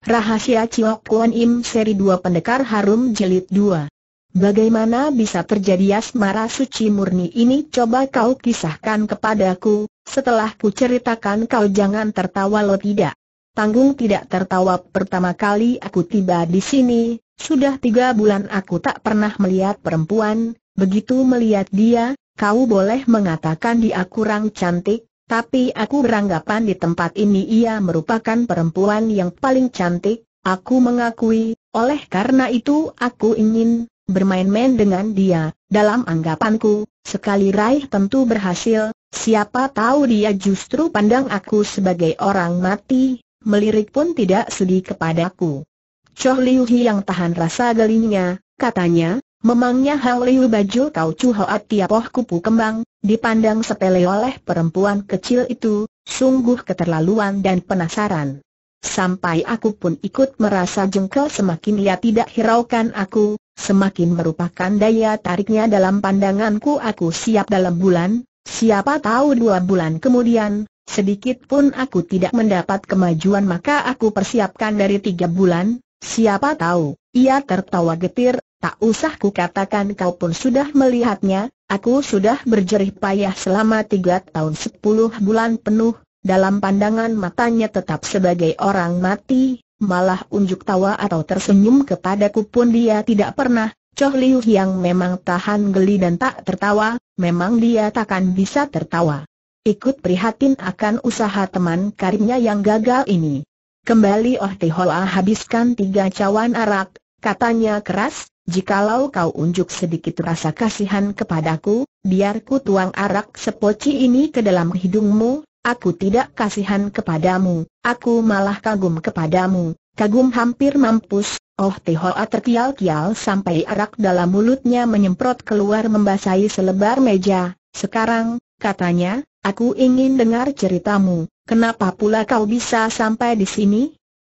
Rahasia Chiok Kuan Im seri 2 Pendekar Harum Jelit 2 Bagaimana bisa terjadi asmara suci murni ini coba kau kisahkan kepadaku, setelah ku ceritakan kau jangan tertawa lo tidak. Tanggung tidak tertawa pertama kali aku tiba di sini, sudah tiga bulan aku tak pernah melihat perempuan, begitu melihat dia, kau boleh mengatakan dia kurang cantik, tapi aku beranggapan di tempat ini ia merupakan perempuan yang paling cantik, aku mengakui, oleh karena itu aku ingin bermain-main dengan dia, dalam anggapanku, sekali raih tentu berhasil, siapa tahu dia justru pandang aku sebagai orang mati, melirik pun tidak sedih kepadaku. Choh Liu Hi yang tahan rasa gelinya, katanya, memangnya Hang Liu baju kau cuhoat tiapoh kupu kembang, Dipandang sepele oleh perempuan kecil itu, sungguh keterlaluan dan penasaran. Sampai aku pun ikut merasa jengkel semakin ia tidak hiraukan aku, semakin merupakan daya tariknya dalam pandanganku aku siap dalam bulan, siapa tahu dua bulan kemudian, sedikit pun aku tidak mendapat kemajuan maka aku persiapkan dari tiga bulan, siapa tahu, ia tertawa getir, tak usah kukatakan kau pun sudah melihatnya, Aku sudah berjerih payah selama tiga tahun sepuluh bulan penuh, dalam pandangan matanya tetap sebagai orang mati, malah unjuk tawa atau tersenyum kepadaku pun dia tidak pernah, Choh Liu yang memang tahan geli dan tak tertawa, memang dia takkan bisa tertawa. Ikut prihatin akan usaha teman karimnya yang gagal ini. Kembali Oh Tihoa habiskan tiga cawan arak, katanya keras, Jikalau kau unjuk sedikit rasa kasihan kepadaku, biar ku tuang arak sepoci ini ke dalam hidungmu, aku tidak kasihan kepadamu, aku malah kagum kepadamu, kagum hampir mampus, oh Tihoa terkial-kial sampai arak dalam mulutnya menyemprot keluar membasahi selebar meja, sekarang, katanya, aku ingin dengar ceritamu, kenapa pula kau bisa sampai di sini?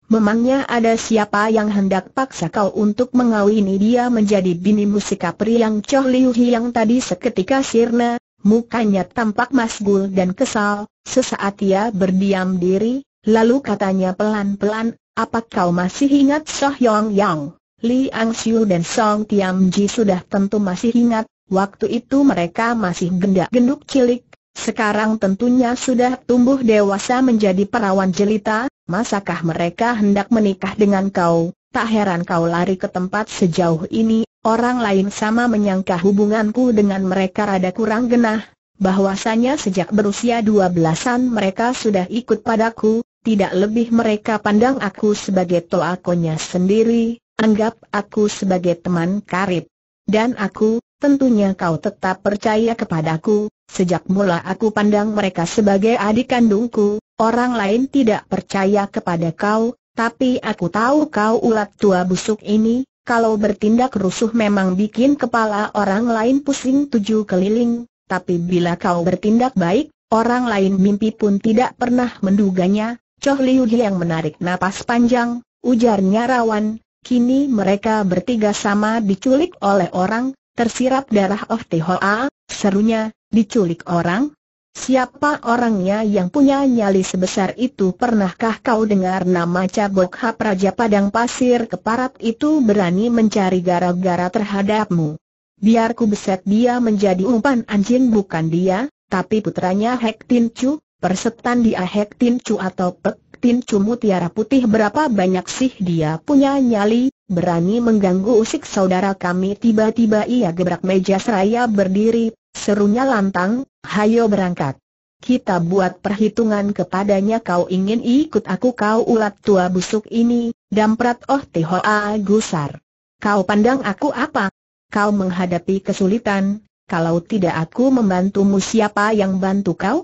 Memangnya ada siapa yang hendak paksa kau untuk mengawini dia menjadi bini musika Priang Choh Liu yang tadi seketika sirna, mukanya tampak masgul dan kesal, sesaat ia berdiam diri, lalu katanya pelan-pelan, apa kau masih ingat Soh Yong Yang? Li Ang Siu dan Song Tiam Ji sudah tentu masih ingat, waktu itu mereka masih gendak-genduk cilik, sekarang tentunya sudah tumbuh dewasa menjadi perawan jelita, Masakah mereka hendak menikah dengan kau? Tak heran kau lari ke tempat sejauh ini, orang lain sama menyangka hubunganku dengan mereka rada kurang genah, bahwasanya sejak berusia dua belasan mereka sudah ikut padaku, tidak lebih mereka pandang aku sebagai toakonya sendiri, anggap aku sebagai teman karib. Dan aku, tentunya kau tetap percaya kepadaku, sejak mula aku pandang mereka sebagai adik kandungku, Orang lain tidak percaya kepada kau, tapi aku tahu kau ulat tua busuk ini, kalau bertindak rusuh memang bikin kepala orang lain pusing tujuh keliling, tapi bila kau bertindak baik, orang lain mimpi pun tidak pernah menduganya. Choh Liu yang menarik napas panjang, ujarnya rawan, kini mereka bertiga sama diculik oleh orang, Tersirap darah Oh Hoa, serunya, diculik orang, Siapa orangnya yang punya nyali sebesar itu? Pernahkah kau dengar nama Cabok Hap Padang Pasir Keparat itu berani mencari gara-gara terhadapmu? Biar ku beset dia menjadi umpan anjing bukan dia, tapi putranya Hek Tin Chu, persetan dia Hek Tin Chu atau Pek Tin Chu Mutiara Putih berapa banyak sih dia punya nyali, berani mengganggu usik saudara kami tiba-tiba ia gebrak meja seraya berdiri Serunya lantang, hayo berangkat. Kita buat perhitungan kepadanya kau ingin ikut aku kau ulat tua busuk ini, damprat oh tihoa gusar. Kau pandang aku apa? Kau menghadapi kesulitan, kalau tidak aku membantumu siapa yang bantu kau?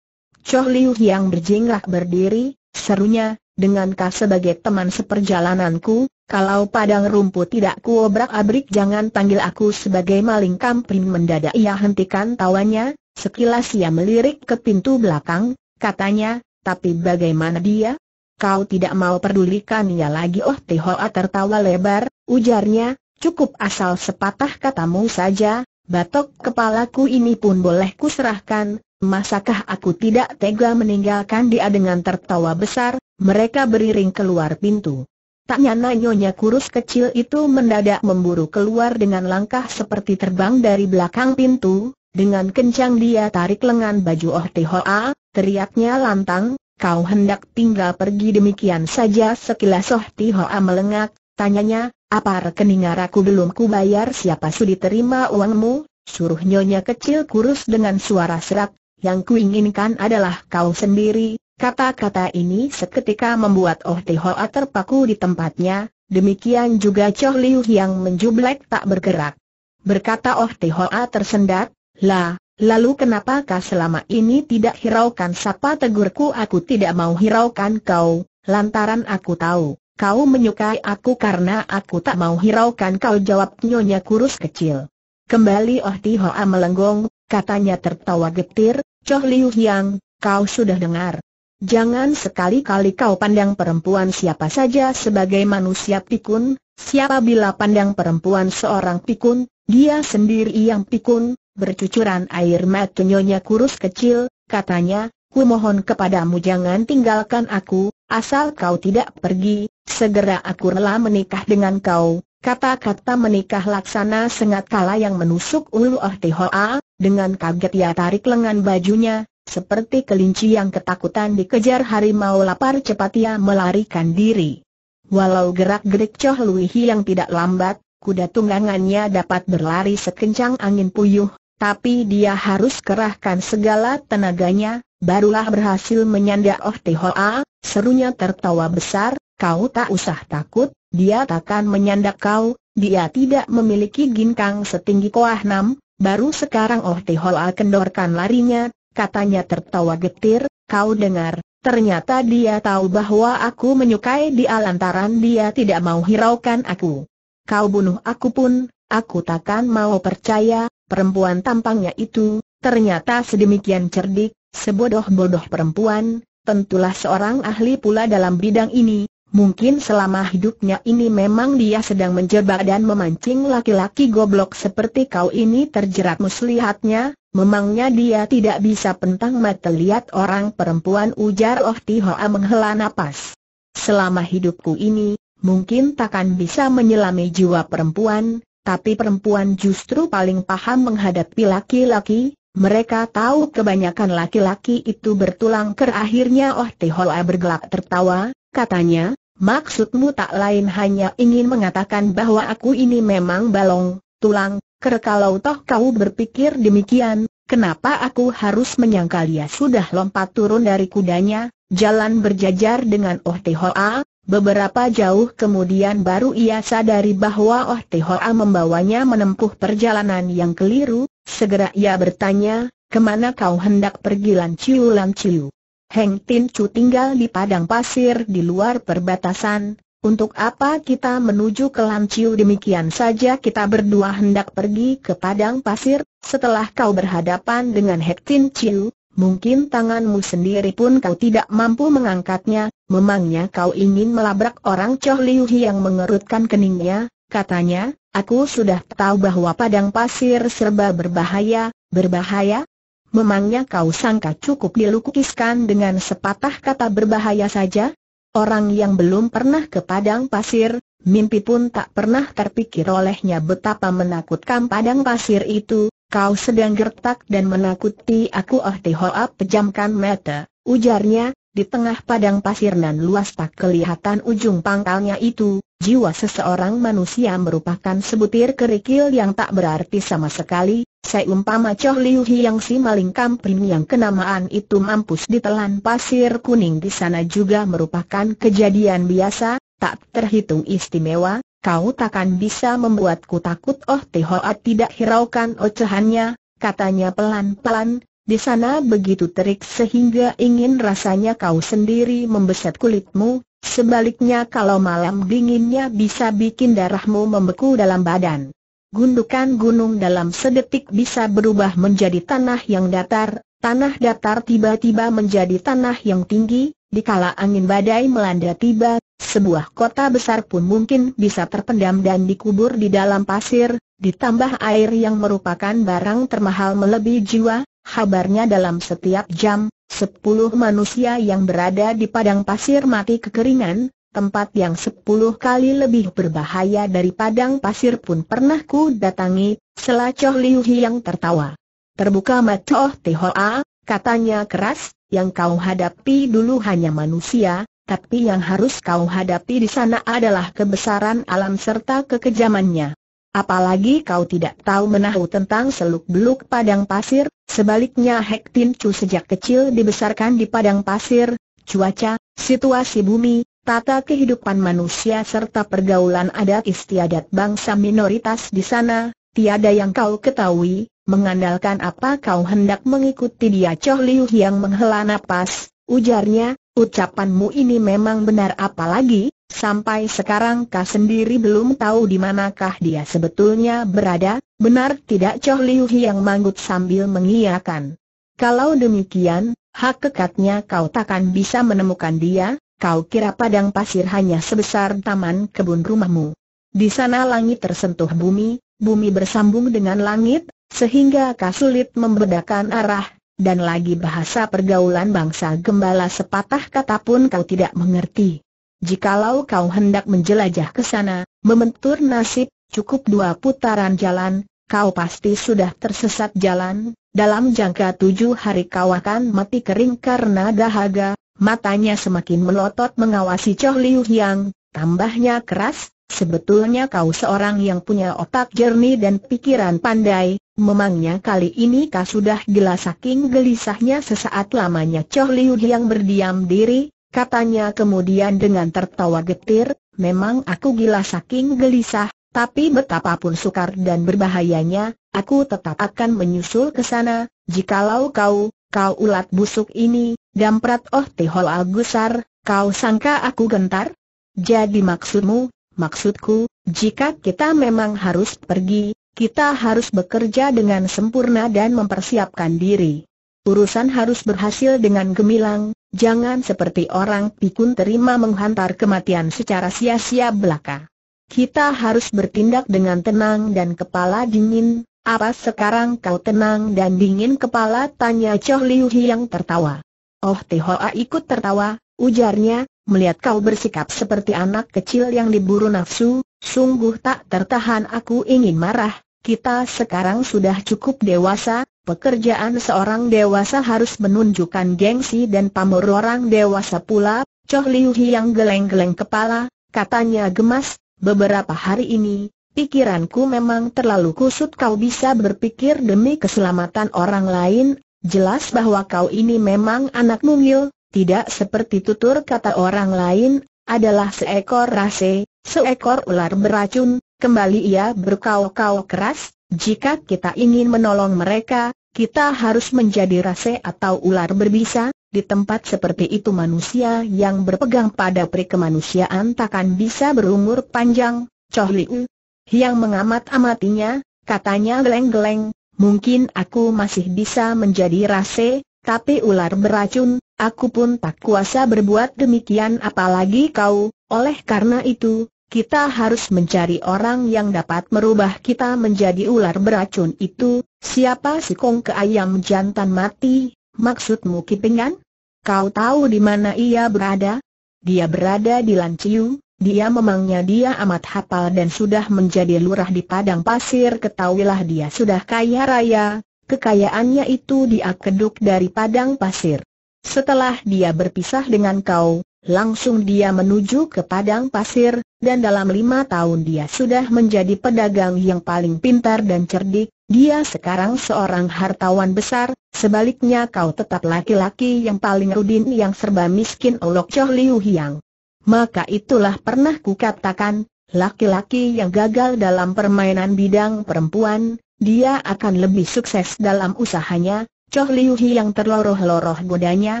Choh Liu yang berjinglah berdiri, serunya, dengan dengankah sebagai teman seperjalananku, kalau padang rumput tidak kuobrak abrik jangan panggil aku sebagai maling kamprin mendadak ia hentikan tawanya, sekilas ia melirik ke pintu belakang, katanya, tapi bagaimana dia? Kau tidak mau pedulikan ia lagi oh Tihoa tertawa lebar, ujarnya, cukup asal sepatah katamu saja, batok kepalaku ini pun boleh kuserahkan, Masakah aku tidak tega meninggalkan dia dengan tertawa besar, mereka beriring keluar pintu. Tak nyana nyonya kurus kecil itu mendadak memburu keluar dengan langkah seperti terbang dari belakang pintu, dengan kencang dia tarik lengan baju Oh Tihoa, teriaknya lantang, kau hendak tinggal pergi demikian saja sekilas Oh Tihoa melengak, tanyanya, apa rekening aku belum kubayar siapa sudi terima uangmu, suruh nyonya kecil kurus dengan suara serak, yang kuinginkan adalah kau sendiri, kata-kata ini seketika membuat Oh Tihoa terpaku di tempatnya, demikian juga Choh Liu yang menjublek tak bergerak. Berkata Oh Tihoa tersendat, lah, lalu kenapakah selama ini tidak hiraukan sapa tegurku aku tidak mau hiraukan kau, lantaran aku tahu. Kau menyukai aku karena aku tak mau hiraukan kau jawab nyonya kurus kecil. Kembali Oh Tihoa melenggong, katanya tertawa getir, Choh Liu Hiang, kau sudah dengar. Jangan sekali-kali kau pandang perempuan siapa saja sebagai manusia pikun, siapa bila pandang perempuan seorang pikun, dia sendiri yang pikun, bercucuran air mata nyonya kurus kecil, katanya, ku mohon kepadamu jangan tinggalkan aku, asal kau tidak pergi, segera aku rela menikah dengan kau, Kata-kata menikah laksana sengat kala yang menusuk ulu Ah oh Hoa, dengan kaget ia tarik lengan bajunya, seperti kelinci yang ketakutan dikejar harimau lapar cepat ia melarikan diri. Walau gerak-gerik Choh Luihi yang tidak lambat, kuda tunggangannya dapat berlari sekencang angin puyuh, tapi dia harus kerahkan segala tenaganya, barulah berhasil menyanda Oh Hoa, serunya tertawa besar, kau tak usah takut, dia takkan menyandak kau, dia tidak memiliki ginkang setinggi koah nam, baru sekarang Oh Tihola kendorkan larinya, katanya tertawa getir, kau dengar, ternyata dia tahu bahwa aku menyukai dia lantaran dia tidak mau hiraukan aku. Kau bunuh aku pun, aku takkan mau percaya, perempuan tampangnya itu, ternyata sedemikian cerdik, sebodoh-bodoh perempuan, tentulah seorang ahli pula dalam bidang ini, Mungkin selama hidupnya ini memang dia sedang menjebak dan memancing laki-laki goblok seperti kau ini terjerat muslihatnya, memangnya dia tidak bisa pentang mata lihat orang perempuan ujar Oh Hoa menghela napas. Selama hidupku ini, mungkin takkan bisa menyelami jiwa perempuan, tapi perempuan justru paling paham menghadapi laki-laki, mereka tahu kebanyakan laki-laki itu bertulang ker akhirnya Oh Tihoa bergelak tertawa, katanya, maksudmu tak lain hanya ingin mengatakan bahwa aku ini memang balong, tulang, ker kalau toh kau berpikir demikian, kenapa aku harus menyangkal dia sudah lompat turun dari kudanya, jalan berjajar dengan Oh Tehoa, beberapa jauh kemudian baru ia sadari bahwa Oh Tehoa membawanya menempuh perjalanan yang keliru, segera ia bertanya, kemana kau hendak pergi Lanciu Lanciu? Heng Tin Chu tinggal di padang pasir di luar perbatasan, untuk apa kita menuju ke Chiu demikian saja kita berdua hendak pergi ke padang pasir, setelah kau berhadapan dengan Heng Tin Chu, mungkin tanganmu sendiri pun kau tidak mampu mengangkatnya, memangnya kau ingin melabrak orang Choh Liu yang mengerutkan keningnya, katanya, aku sudah tahu bahwa padang pasir serba berbahaya, berbahaya, Memangnya kau sangka cukup dilukiskan dengan sepatah kata berbahaya saja? Orang yang belum pernah ke padang pasir, mimpi pun tak pernah terpikir olehnya betapa menakutkan padang pasir itu, kau sedang gertak dan menakuti aku oh Hoa pejamkan mata, ujarnya, di tengah padang pasir nan luas tak kelihatan ujung pangkalnya itu, Jiwa seseorang manusia merupakan sebutir kerikil yang tak berarti sama sekali, seumpama Choh Liu Hiang si maling kampung yang kenamaan itu mampus ditelan pasir kuning di sana juga merupakan kejadian biasa, tak terhitung istimewa, kau takkan bisa membuatku takut Oh Tihoa tidak hiraukan ocehannya, katanya pelan-pelan, di sana begitu terik sehingga ingin rasanya kau sendiri membeset kulitmu, Sebaliknya kalau malam dinginnya bisa bikin darahmu membeku dalam badan. Gundukan gunung dalam sedetik bisa berubah menjadi tanah yang datar, tanah datar tiba-tiba menjadi tanah yang tinggi, dikala angin badai melanda tiba, sebuah kota besar pun mungkin bisa terpendam dan dikubur di dalam pasir, ditambah air yang merupakan barang termahal melebihi jiwa, Habarnya dalam setiap jam, sepuluh manusia yang berada di padang pasir mati kekeringan, tempat yang sepuluh kali lebih berbahaya dari padang pasir pun pernah ku datangi, selacoh Liu yang tertawa. Terbuka mata Oh Tihoa, katanya keras, yang kau hadapi dulu hanya manusia, tapi yang harus kau hadapi di sana adalah kebesaran alam serta kekejamannya. Apalagi kau tidak tahu menahu tentang seluk-beluk padang pasir, sebaliknya Hek Tin Chu sejak kecil dibesarkan di padang pasir, cuaca, situasi bumi, tata kehidupan manusia serta pergaulan adat istiadat bangsa minoritas di sana, tiada yang kau ketahui, mengandalkan apa kau hendak mengikuti dia Choh Liu yang menghela napas, ujarnya, Ucapanmu ini memang benar apalagi, sampai sekarang kau sendiri belum tahu di manakah dia sebetulnya berada, benar tidak Choh Liu yang manggut sambil mengiyakan. Kalau demikian, hak kekatnya kau takkan bisa menemukan dia, kau kira padang pasir hanya sebesar taman kebun rumahmu. Di sana langit tersentuh bumi, bumi bersambung dengan langit, sehingga kau sulit membedakan arah dan lagi bahasa pergaulan bangsa gembala sepatah kata pun kau tidak mengerti. Jikalau kau hendak menjelajah ke sana, membentur nasib, cukup dua putaran jalan, kau pasti sudah tersesat jalan, dalam jangka tujuh hari kau akan mati kering karena dahaga, matanya semakin melotot mengawasi Choh Liu Yang, tambahnya keras, Sebetulnya kau seorang yang punya otak jernih dan pikiran pandai, memangnya kali ini kau sudah gila saking gelisahnya sesaat lamanya Choh Liu yang berdiam diri, katanya kemudian dengan tertawa getir, memang aku gila saking gelisah, tapi betapapun sukar dan berbahayanya, aku tetap akan menyusul ke sana, jikalau kau, kau ulat busuk ini, damprat oh tihol gusar, kau sangka aku gentar? Jadi maksudmu, Maksudku, jika kita memang harus pergi, kita harus bekerja dengan sempurna dan mempersiapkan diri. Urusan harus berhasil dengan gemilang, jangan seperti orang pikun terima menghantar kematian secara sia-sia belaka. Kita harus bertindak dengan tenang dan kepala dingin, apa sekarang kau tenang dan dingin kepala? Tanya Choh Liu Hi yang tertawa. Oh Teh ikut tertawa, Ujarnya, melihat kau bersikap seperti anak kecil yang diburu nafsu, sungguh tak tertahan aku ingin marah, kita sekarang sudah cukup dewasa, pekerjaan seorang dewasa harus menunjukkan gengsi dan pamor orang dewasa pula, Choh Liu yang geleng-geleng kepala, katanya gemas, beberapa hari ini, Pikiranku memang terlalu kusut kau bisa berpikir demi keselamatan orang lain, jelas bahwa kau ini memang anak mungil, tidak seperti tutur kata orang lain, adalah seekor rase, seekor ular beracun, kembali ia berkau-kau keras, jika kita ingin menolong mereka, kita harus menjadi rase atau ular berbisa, di tempat seperti itu manusia yang berpegang pada perikemanusiaan takkan bisa berumur panjang, Choh Liu. Yang mengamat-amatinya, katanya geleng-geleng, mungkin aku masih bisa menjadi rase, tapi ular beracun, aku pun tak kuasa berbuat demikian apalagi kau, oleh karena itu, kita harus mencari orang yang dapat merubah kita menjadi ular beracun itu, siapa si kong ke ayam jantan mati, maksudmu kipingan? Kau tahu di mana ia berada? Dia berada di Lanciu, dia memangnya dia amat hafal dan sudah menjadi lurah di padang pasir ketahuilah dia sudah kaya raya, Kekayaannya itu dia keduk dari padang pasir. Setelah dia berpisah dengan kau, langsung dia menuju ke padang pasir, dan dalam lima tahun dia sudah menjadi pedagang yang paling pintar dan cerdik, dia sekarang seorang hartawan besar, sebaliknya kau tetap laki-laki yang paling rudin yang serba miskin olok Choh Liu Hiang. Maka itulah pernah kukatakan, laki-laki yang gagal dalam permainan bidang perempuan, dia akan lebih sukses dalam usahanya. Choh Liu Hi yang terloroh-loroh godanya,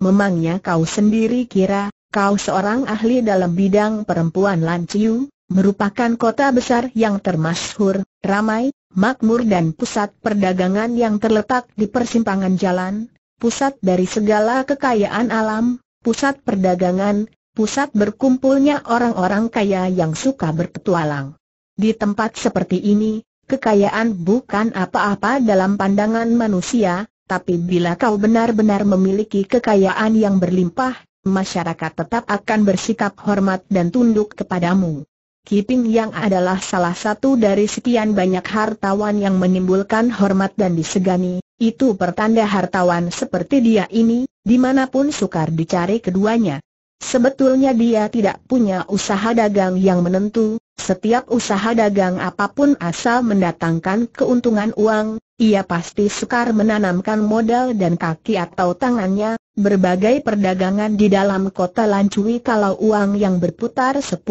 memangnya kau sendiri kira, kau seorang ahli dalam bidang perempuan Lanciu, merupakan kota besar yang termasyhur, ramai, makmur dan pusat perdagangan yang terletak di persimpangan jalan, pusat dari segala kekayaan alam, pusat perdagangan, pusat berkumpulnya orang-orang kaya yang suka berpetualang. Di tempat seperti ini, Kekayaan bukan apa-apa dalam pandangan manusia, tapi bila kau benar-benar memiliki kekayaan yang berlimpah, masyarakat tetap akan bersikap hormat dan tunduk kepadamu. Kiping yang adalah salah satu dari sekian banyak hartawan yang menimbulkan hormat dan disegani, itu pertanda hartawan seperti dia ini, dimanapun sukar dicari keduanya. Sebetulnya dia tidak punya usaha dagang yang menentu, setiap usaha dagang apapun asal mendatangkan keuntungan uang, ia pasti sukar menanamkan modal dan kaki atau tangannya, berbagai perdagangan di dalam kota Lancui kalau uang yang berputar 10%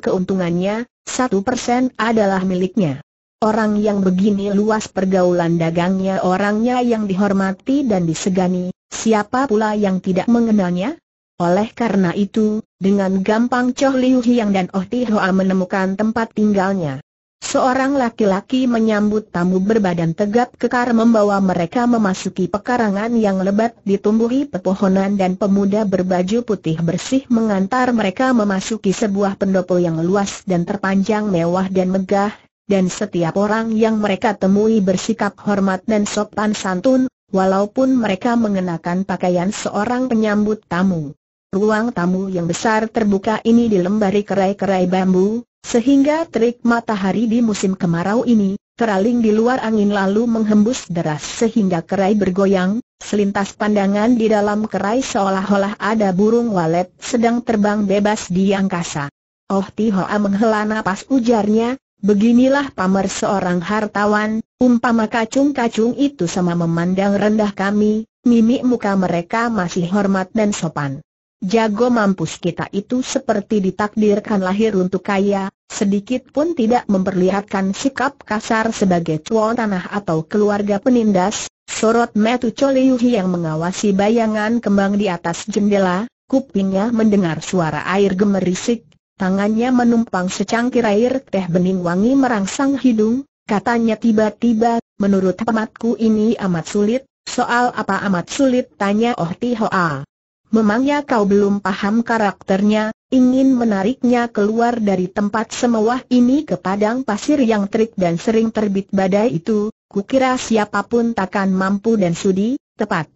keuntungannya, 1% adalah miliknya. Orang yang begini luas pergaulan dagangnya orangnya yang dihormati dan disegani, siapa pula yang tidak mengenalnya? Oleh karena itu, dengan gampang Choh Liu Hiang dan Oh Ti Hoa menemukan tempat tinggalnya. Seorang laki-laki menyambut tamu berbadan tegap kekar membawa mereka memasuki pekarangan yang lebat ditumbuhi pepohonan dan pemuda berbaju putih bersih mengantar mereka memasuki sebuah pendopo yang luas dan terpanjang mewah dan megah, dan setiap orang yang mereka temui bersikap hormat dan sopan santun, walaupun mereka mengenakan pakaian seorang penyambut tamu. Ruang tamu yang besar terbuka ini dilembari kerai-kerai bambu, sehingga terik matahari di musim kemarau ini, teraling di luar angin lalu menghembus deras sehingga kerai bergoyang, selintas pandangan di dalam kerai seolah-olah ada burung walet sedang terbang bebas di angkasa. Oh Tihoa menghela napas ujarnya, beginilah pamer seorang hartawan, umpama kacung-kacung itu sama memandang rendah kami, mimik muka mereka masih hormat dan sopan. Jago mampus kita itu seperti ditakdirkan lahir untuk kaya, sedikit pun tidak memperlihatkan sikap kasar sebagai tuan tanah atau keluarga penindas, sorot metu Choliuhi yang mengawasi bayangan kembang di atas jendela, kupingnya mendengar suara air gemerisik, tangannya menumpang secangkir air teh bening wangi merangsang hidung, katanya tiba-tiba, menurut hematku ini amat sulit, soal apa amat sulit tanya Oh Tihoa. Memangnya kau belum paham karakternya, ingin menariknya keluar dari tempat semewah ini ke padang pasir yang terik dan sering terbit badai itu, kukira siapapun takkan mampu dan sudi, tepat.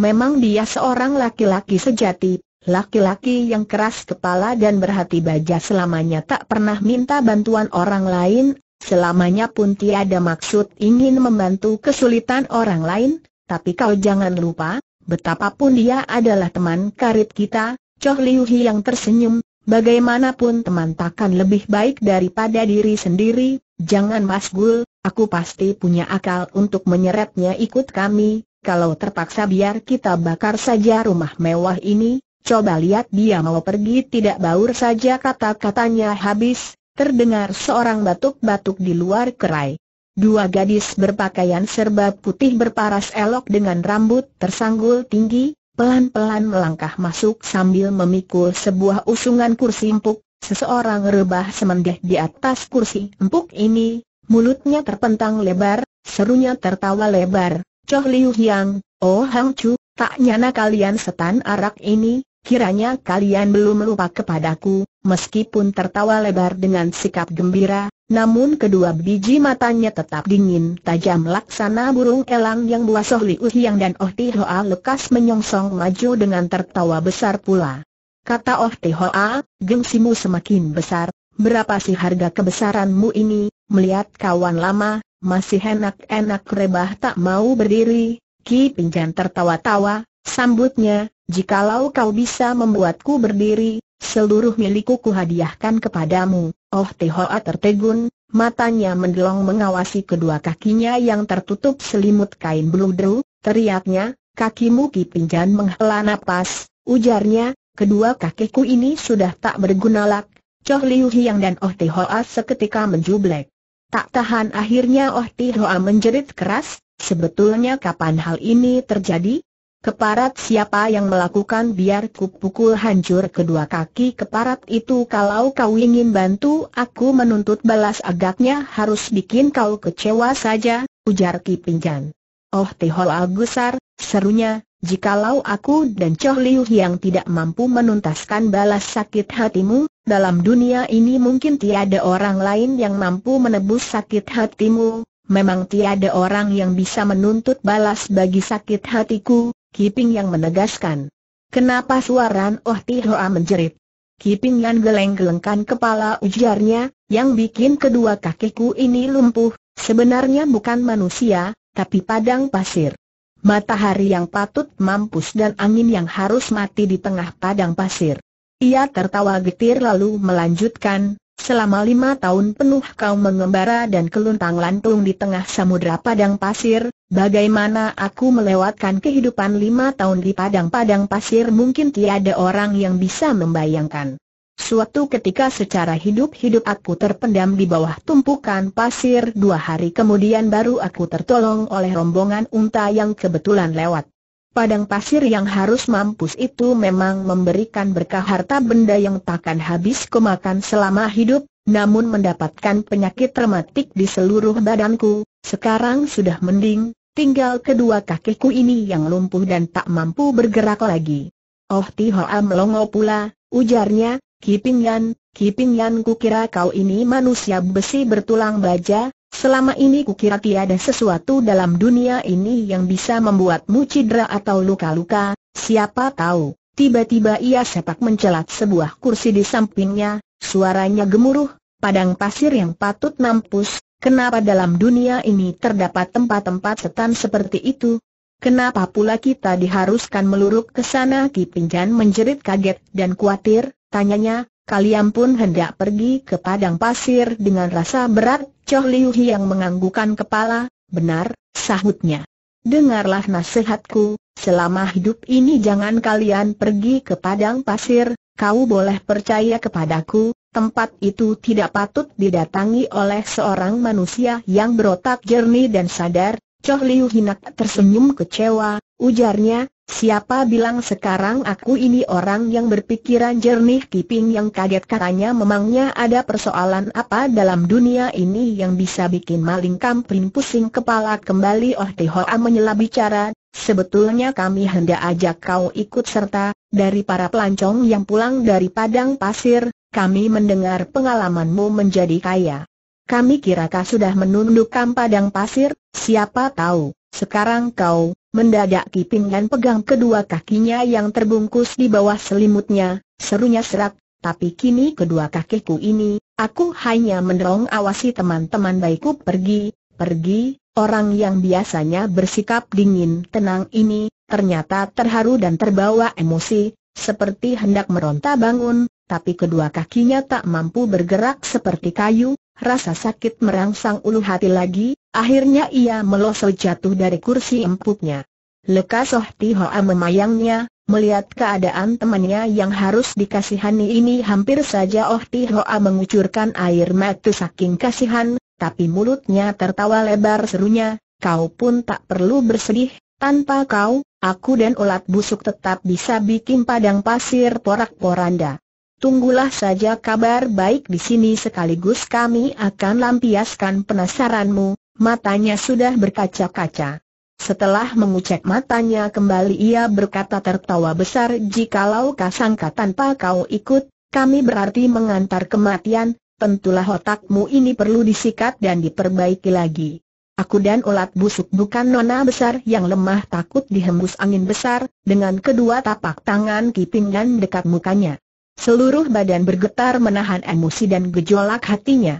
Memang dia seorang laki-laki sejati, laki-laki yang keras kepala dan berhati baja selamanya tak pernah minta bantuan orang lain, selamanya pun tiada maksud ingin membantu kesulitan orang lain, tapi kau jangan lupa, betapapun dia adalah teman karib kita, Choh Liu Hi yang tersenyum, bagaimanapun teman takkan lebih baik daripada diri sendiri, jangan masgul, aku pasti punya akal untuk menyeretnya ikut kami, kalau terpaksa biar kita bakar saja rumah mewah ini, coba lihat dia mau pergi tidak baur saja kata-katanya habis, terdengar seorang batuk-batuk di luar kerai. Dua gadis berpakaian serba putih berparas elok dengan rambut tersanggul tinggi, pelan-pelan melangkah masuk sambil memikul sebuah usungan kursi empuk, seseorang rebah semendeh di atas kursi empuk ini, mulutnya terpentang lebar, serunya tertawa lebar, Choh Liu Yang, Oh Hang Chu, tak nyana kalian setan arak ini, Kiranya kalian belum lupa kepadaku, meskipun tertawa lebar dengan sikap gembira, namun kedua biji matanya tetap dingin tajam laksana burung elang yang buah Soh Liu Hiang dan Oh Tihoa lekas menyongsong maju dengan tertawa besar pula. Kata Oh Tihoa, gengsimu semakin besar, berapa sih harga kebesaranmu ini, melihat kawan lama, masih enak-enak rebah tak mau berdiri, Ki Pinjan tertawa-tawa, Sambutnya, jikalau kau bisa membuatku berdiri, seluruh milikku kuhadiahkan kepadamu. Oh Tehoa tertegun, matanya mendelong mengawasi kedua kakinya yang tertutup selimut kain bludru, teriaknya, kakimu kipinjan menghela napas, ujarnya, kedua kakiku ini sudah tak berguna lak. Choh Liu Hiang dan Oh Tehoa seketika menjublek. Tak tahan akhirnya Oh Tehoa menjerit keras, sebetulnya kapan hal ini terjadi? Keparat siapa yang melakukan biar pukul hancur kedua kaki keparat itu kalau kau ingin bantu aku menuntut balas agaknya harus bikin kau kecewa saja, ujar Ki Pinjan. Oh Tihol Agusar, serunya, jikalau aku dan Choh Liu yang tidak mampu menuntaskan balas sakit hatimu, dalam dunia ini mungkin tiada orang lain yang mampu menebus sakit hatimu, Memang tiada orang yang bisa menuntut balas bagi sakit hatiku, Kiping yang menegaskan. Kenapa suara Oh Tihoa menjerit? Kiping yang geleng-gelengkan kepala ujarnya, yang bikin kedua kakiku ini lumpuh, sebenarnya bukan manusia, tapi padang pasir. Matahari yang patut mampus dan angin yang harus mati di tengah padang pasir. Ia tertawa getir lalu melanjutkan, Selama lima tahun penuh kau mengembara dan keluntang lantung di tengah samudra padang pasir, bagaimana aku melewatkan kehidupan lima tahun di padang-padang pasir mungkin tiada orang yang bisa membayangkan. Suatu ketika secara hidup-hidup aku terpendam di bawah tumpukan pasir dua hari kemudian baru aku tertolong oleh rombongan unta yang kebetulan lewat. Padang pasir yang harus mampus itu memang memberikan berkah harta benda yang takkan habis kemakan selama hidup, namun mendapatkan penyakit rematik di seluruh badanku, sekarang sudah mending, tinggal kedua kakiku ini yang lumpuh dan tak mampu bergerak lagi. Oh Tihoa melongo pula, ujarnya, Kipingyan, Kipingyan kira kau ini manusia besi bertulang baja, Selama ini kukira tiada sesuatu dalam dunia ini yang bisa membuatmu cedera atau luka-luka, siapa tahu, tiba-tiba ia sepak mencelat sebuah kursi di sampingnya, suaranya gemuruh, padang pasir yang patut nampus. kenapa dalam dunia ini terdapat tempat-tempat setan seperti itu? Kenapa pula kita diharuskan meluruk ke sana? Kipinjan menjerit kaget dan khawatir, tanyanya, Kalian pun hendak pergi ke padang pasir dengan rasa berat, Choh Liu yang menganggukan kepala, benar, sahutnya. Dengarlah nasihatku, selama hidup ini jangan kalian pergi ke padang pasir, kau boleh percaya kepadaku, tempat itu tidak patut didatangi oleh seorang manusia yang berotak jernih dan sadar, Choh Liu Hinak tersenyum kecewa, Ujarnya, siapa bilang sekarang aku ini orang yang berpikiran jernih Kiping yang kaget katanya memangnya ada persoalan apa dalam dunia ini yang bisa bikin maling kamprin pusing kepala kembali Oh Tihoa menyela bicara, sebetulnya kami hendak ajak kau ikut serta, dari para pelancong yang pulang dari padang pasir, kami mendengar pengalamanmu menjadi kaya. Kami kira kau sudah menundukkan padang pasir, siapa tahu, sekarang kau, Mendadak Kipingan pegang kedua kakinya yang terbungkus di bawah selimutnya, serunya serak, tapi kini kedua kakiku ini, aku hanya mendorong awasi teman-teman baikku pergi, pergi, orang yang biasanya bersikap dingin tenang ini, ternyata terharu dan terbawa emosi, seperti hendak meronta bangun, tapi kedua kakinya tak mampu bergerak seperti kayu, Rasa sakit merangsang ulu hati lagi, akhirnya ia melosot jatuh dari kursi empuknya. Lekas Ti Tihoa memayangnya, melihat keadaan temannya yang harus dikasihani ini hampir saja Oh Tihoa mengucurkan air mata saking kasihan, tapi mulutnya tertawa lebar serunya, kau pun tak perlu bersedih, tanpa kau, aku dan ulat busuk tetap bisa bikin padang pasir porak-poranda. Tunggulah saja kabar baik di sini sekaligus kami akan lampiaskan penasaranmu, matanya sudah berkaca-kaca. Setelah mengucek matanya kembali ia berkata tertawa besar jikalau kasangka tanpa kau ikut, kami berarti mengantar kematian, tentulah otakmu ini perlu disikat dan diperbaiki lagi. Aku dan ulat busuk bukan nona besar yang lemah takut dihembus angin besar, dengan kedua tapak tangan kipingan dekat mukanya. Seluruh badan bergetar menahan emosi dan gejolak hatinya.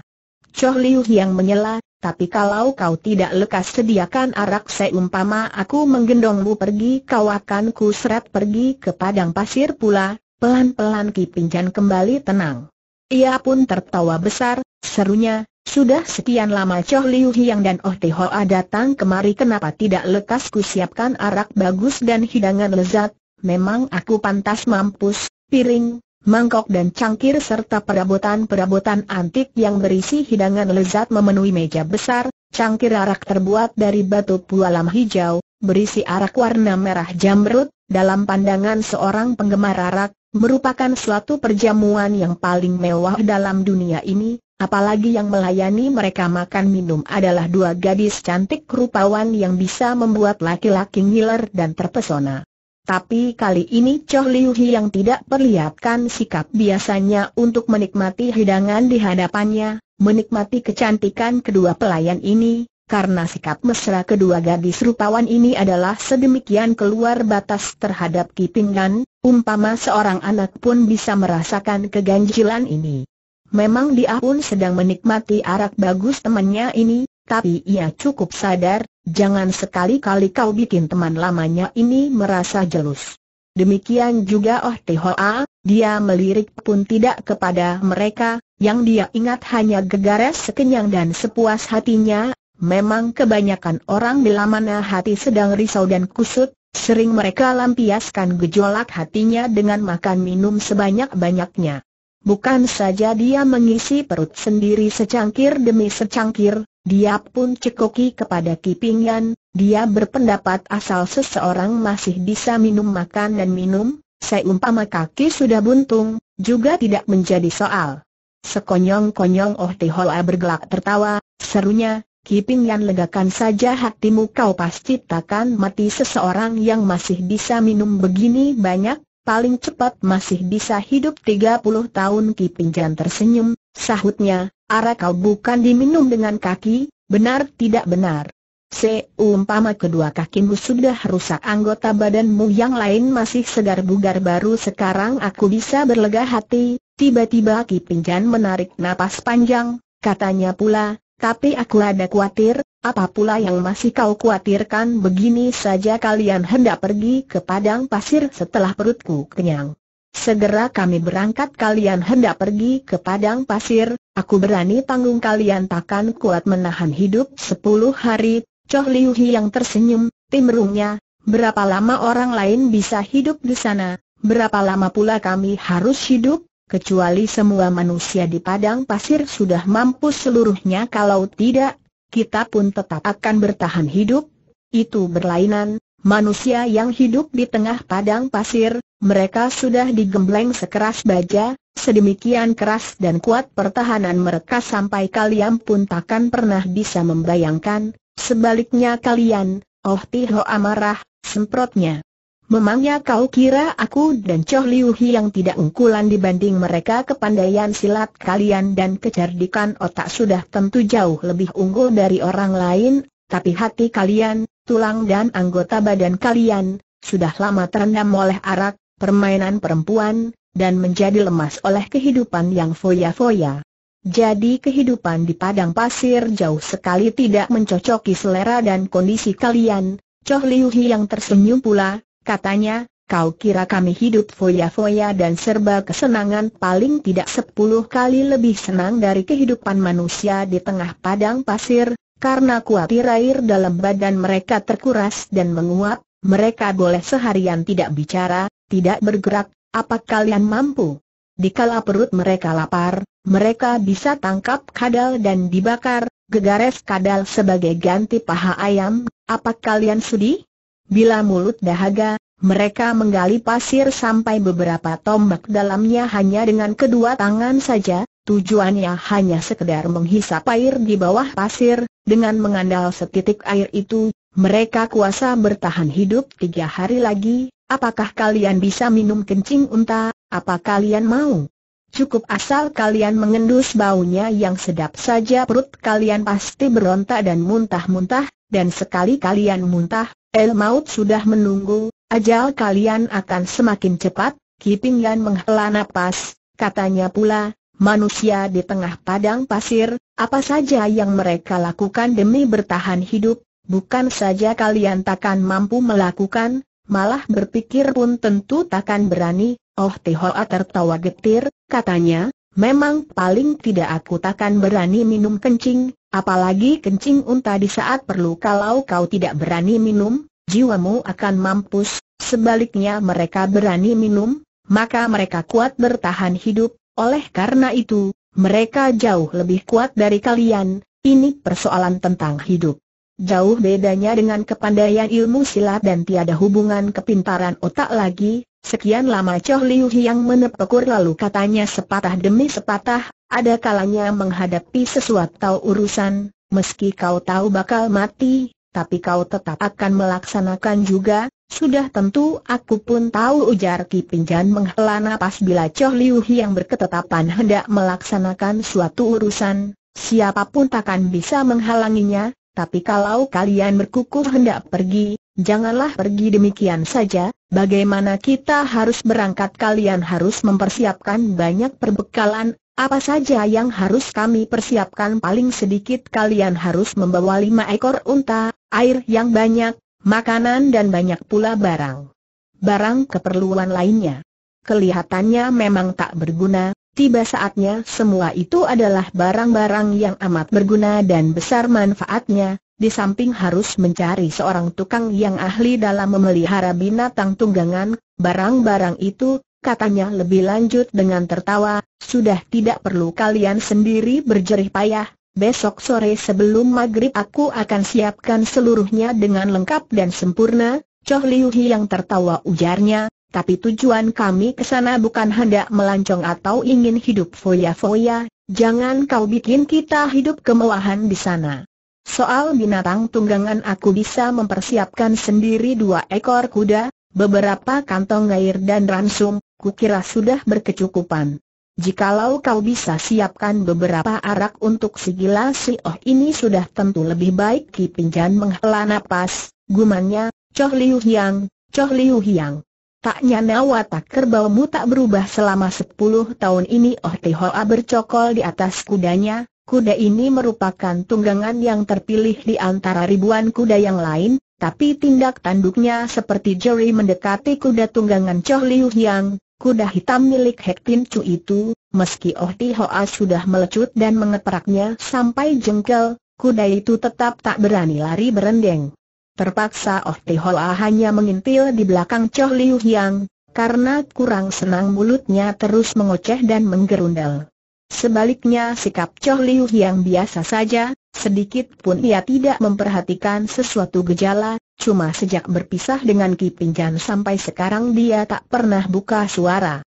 Choh Liu yang menyela, tapi kalau kau tidak lekas sediakan arak seumpama aku menggendongmu pergi kau akan seret pergi ke padang pasir pula, pelan-pelan Ki Pinjan kembali tenang. Ia pun tertawa besar, serunya, sudah sekian lama Choh Liu Hiang dan Oh Te Hoa datang kemari kenapa tidak lekas kusiapkan arak bagus dan hidangan lezat, memang aku pantas mampus, piring, mangkok dan cangkir serta perabotan-perabotan antik yang berisi hidangan lezat memenuhi meja besar, cangkir arak terbuat dari batu pualam hijau, berisi arak warna merah jamrut, dalam pandangan seorang penggemar arak, merupakan suatu perjamuan yang paling mewah dalam dunia ini, Apalagi yang melayani mereka makan minum adalah dua gadis cantik rupawan yang bisa membuat laki-laki ngiler dan terpesona. Tapi kali ini Choh Liu yang tidak perlihatkan sikap biasanya untuk menikmati hidangan di hadapannya, menikmati kecantikan kedua pelayan ini, karena sikap mesra kedua gadis rupawan ini adalah sedemikian keluar batas terhadap kipingan, umpama seorang anak pun bisa merasakan keganjilan ini. Memang dia pun sedang menikmati arak bagus temannya ini, tapi ia cukup sadar Jangan sekali-kali kau bikin teman lamanya ini merasa jelus. Demikian juga Oh Hoa, dia melirik pun tidak kepada mereka, yang dia ingat hanya gegares sekenyang dan sepuas hatinya, memang kebanyakan orang bila mana hati sedang risau dan kusut, sering mereka lampiaskan gejolak hatinya dengan makan minum sebanyak-banyaknya. Bukan saja dia mengisi perut sendiri secangkir demi secangkir, dia pun cekoki kepada kipingan, dia berpendapat asal seseorang masih bisa minum makan dan minum, seumpama kaki sudah buntung, juga tidak menjadi soal. Sekonyong-konyong Oh Tihola bergelak tertawa, serunya, Kipingan legakan saja hatimu kau pasti takkan mati seseorang yang masih bisa minum begini banyak, paling cepat masih bisa hidup 30 tahun Ki Pinjan tersenyum, sahutnya, arah kau bukan diminum dengan kaki, benar tidak benar. Seumpama kedua kakimu sudah rusak anggota badanmu yang lain masih segar bugar baru sekarang aku bisa berlega hati, tiba-tiba Ki Pinjan menarik napas panjang, katanya pula, tapi aku ada khawatir, apa pula yang masih kau khawatirkan begini saja kalian hendak pergi ke padang pasir setelah perutku kenyang. Segera kami berangkat kalian hendak pergi ke padang pasir, aku berani tanggung kalian takkan kuat menahan hidup sepuluh hari, Choh Liu Hi yang tersenyum, timrungnya, berapa lama orang lain bisa hidup di sana, berapa lama pula kami harus hidup, kecuali semua manusia di padang pasir sudah mampu seluruhnya kalau tidak, kita pun tetap akan bertahan hidup. Itu berlainan, manusia yang hidup di tengah padang pasir, mereka sudah digembleng sekeras baja, sedemikian keras dan kuat pertahanan mereka sampai kalian pun takkan pernah bisa membayangkan, sebaliknya kalian, oh tiho amarah, semprotnya. Memangnya kau kira aku dan Choh Liu yang tidak ungkulan dibanding mereka kepandaian silat kalian dan kecerdikan otak sudah tentu jauh lebih unggul dari orang lain, tapi hati kalian, tulang dan anggota badan kalian, sudah lama terendam oleh arak, permainan perempuan, dan menjadi lemas oleh kehidupan yang foya-foya. Jadi kehidupan di padang pasir jauh sekali tidak mencocoki selera dan kondisi kalian, Choh Liu yang tersenyum pula, Katanya, kau kira kami hidup foya-foya dan serba kesenangan paling tidak sepuluh kali lebih senang dari kehidupan manusia di tengah padang pasir, karena kuatir air dalam badan mereka terkuras dan menguap, mereka boleh seharian tidak bicara, tidak bergerak, apa kalian mampu? Dikala perut mereka lapar, mereka bisa tangkap kadal dan dibakar, gegares kadal sebagai ganti paha ayam, apa kalian sedih? Bila mulut dahaga, mereka menggali pasir sampai beberapa tombak dalamnya hanya dengan kedua tangan saja, tujuannya hanya sekedar menghisap air di bawah pasir, dengan mengandalkan setitik air itu, mereka kuasa bertahan hidup tiga hari lagi, apakah kalian bisa minum kencing unta, apa kalian mau? Cukup asal kalian mengendus baunya yang sedap saja perut kalian pasti berontak dan muntah-muntah, dan sekali kalian muntah, El maut sudah menunggu, ajal kalian akan semakin cepat, Kiping Yan menghela napas, katanya pula, manusia di tengah padang pasir, apa saja yang mereka lakukan demi bertahan hidup, bukan saja kalian takkan mampu melakukan, malah berpikir pun tentu takkan berani, Oh Tihoa tertawa getir, katanya, Memang paling tidak aku takkan berani minum kencing, apalagi kencing unta di saat perlu kalau kau tidak berani minum, jiwamu akan mampus, sebaliknya mereka berani minum, maka mereka kuat bertahan hidup, oleh karena itu, mereka jauh lebih kuat dari kalian, ini persoalan tentang hidup. Jauh bedanya dengan kepandaian ilmu silat dan tiada hubungan kepintaran otak lagi, Sekian lama Choh Liu Hiang menepukur lalu katanya sepatah demi sepatah, ada kalanya menghadapi sesuatu urusan, meski kau tahu bakal mati, tapi kau tetap akan melaksanakan juga, sudah tentu aku pun tahu ujar Ki Pinjan menghela napas bila Choh Liu yang berketetapan hendak melaksanakan suatu urusan, siapapun takkan bisa menghalanginya, tapi kalau kalian berkukuh hendak pergi, Janganlah pergi demikian saja, bagaimana kita harus berangkat kalian harus mempersiapkan banyak perbekalan, apa saja yang harus kami persiapkan paling sedikit kalian harus membawa lima ekor unta, air yang banyak, makanan dan banyak pula barang. Barang keperluan lainnya. Kelihatannya memang tak berguna, tiba saatnya semua itu adalah barang-barang yang amat berguna dan besar manfaatnya, di samping harus mencari seorang tukang yang ahli dalam memelihara binatang tunggangan, barang-barang itu, katanya lebih lanjut dengan tertawa, sudah tidak perlu kalian sendiri berjerih payah, Besok sore sebelum maghrib aku akan siapkan seluruhnya dengan lengkap dan sempurna, Choh Liu Hi yang tertawa ujarnya, tapi tujuan kami ke sana bukan hendak melancong atau ingin hidup foya-foya, jangan kau bikin kita hidup kemewahan di sana. Soal binatang tunggangan aku bisa mempersiapkan sendiri dua ekor kuda, beberapa kantong air dan ransum, kukira sudah berkecukupan. Jikalau kau bisa siapkan beberapa arak untuk si gila si oh ini sudah tentu lebih baik Ki Pinjan menghela napas, gumannya, Choh Liu Hiang, Choh Liu Hiang. Tak nyana watak kerbaumu tak berubah selama sepuluh tahun ini Oh Tihoa bercokol di atas kudanya, Kuda ini merupakan tunggangan yang terpilih di antara ribuan kuda yang lain, tapi tindak tanduknya seperti Jerry mendekati kuda tunggangan Choh Liu Yang, kuda hitam milik Hek Tin Chu itu, meski Oh Ti Hoa sudah melecut dan mengepraknya sampai jengkel, kuda itu tetap tak berani lari berendeng. Terpaksa Oh Ti Hoa hanya mengintil di belakang Choh Liu Yang, karena kurang senang mulutnya terus mengoceh dan menggerundel. Sebaliknya sikap Choh Liu yang biasa saja, sedikit pun ia tidak memperhatikan sesuatu gejala, cuma sejak berpisah dengan Ki Pinggan sampai sekarang dia tak pernah buka suara.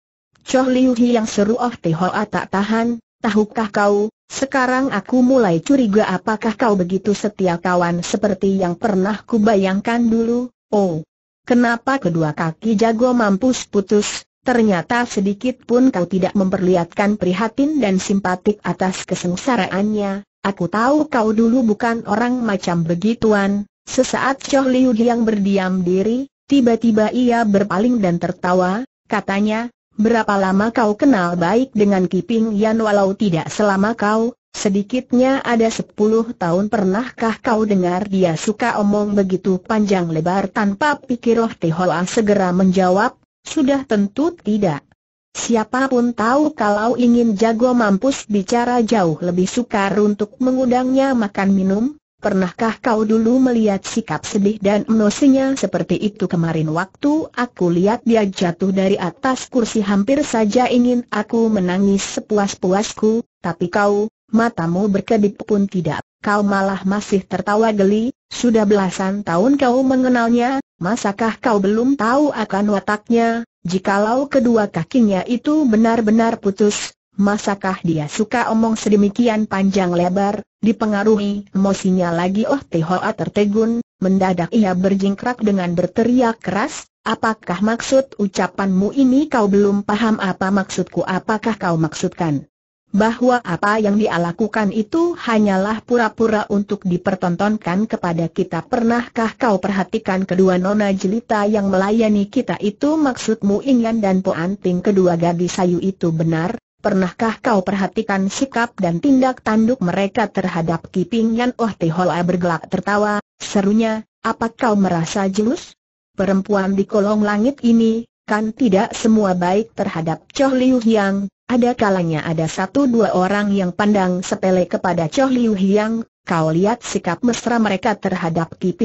Choh Liu yang seru Oh Te Hoa ah, tak tahan, tahukah kau, sekarang aku mulai curiga apakah kau begitu setia kawan seperti yang pernah kubayangkan dulu, oh. Kenapa kedua kaki jago mampus putus, Ternyata sedikit pun kau tidak memperlihatkan prihatin dan simpatik atas kesengsaraannya. Aku tahu kau dulu bukan orang macam begituan. Sesaat Choh Liu yang berdiam diri, tiba-tiba ia berpaling dan tertawa. Katanya, berapa lama kau kenal baik dengan Kiping Yan walau tidak selama kau, sedikitnya ada sepuluh tahun pernahkah kau dengar dia suka omong begitu panjang lebar tanpa pikir Oh Tehoa segera menjawab, sudah tentu tidak. Siapapun tahu kalau ingin jago mampus bicara jauh lebih sukar untuk mengundangnya makan minum, pernahkah kau dulu melihat sikap sedih dan emosinya seperti itu kemarin waktu aku lihat dia jatuh dari atas kursi hampir saja ingin aku menangis sepuas-puasku, tapi kau, matamu berkedip pun tidak, kau malah masih tertawa geli, sudah belasan tahun kau mengenalnya, Masakah kau belum tahu akan wataknya, jikalau kedua kakinya itu benar-benar putus, masakah dia suka omong sedemikian panjang lebar, dipengaruhi emosinya lagi Oh Tehoa tertegun, mendadak ia berjingkrak dengan berteriak keras, apakah maksud ucapanmu ini kau belum paham apa maksudku apakah kau maksudkan? bahwa apa yang dia lakukan itu hanyalah pura-pura untuk dipertontonkan kepada kita. Pernahkah kau perhatikan kedua nona jelita yang melayani kita itu maksudmu Ingan dan Po Anting kedua gadis sayu itu benar? Pernahkah kau perhatikan sikap dan tindak tanduk mereka terhadap Kiping? kipingan Oh Tehola bergelak tertawa, serunya, apa kau merasa jelus? Perempuan di kolong langit ini, kan tidak semua baik terhadap Choh Liu Yang, ada kalanya ada satu dua orang yang pandang sepele kepada Choh Liu Hiang, kau lihat sikap mesra mereka terhadap Ki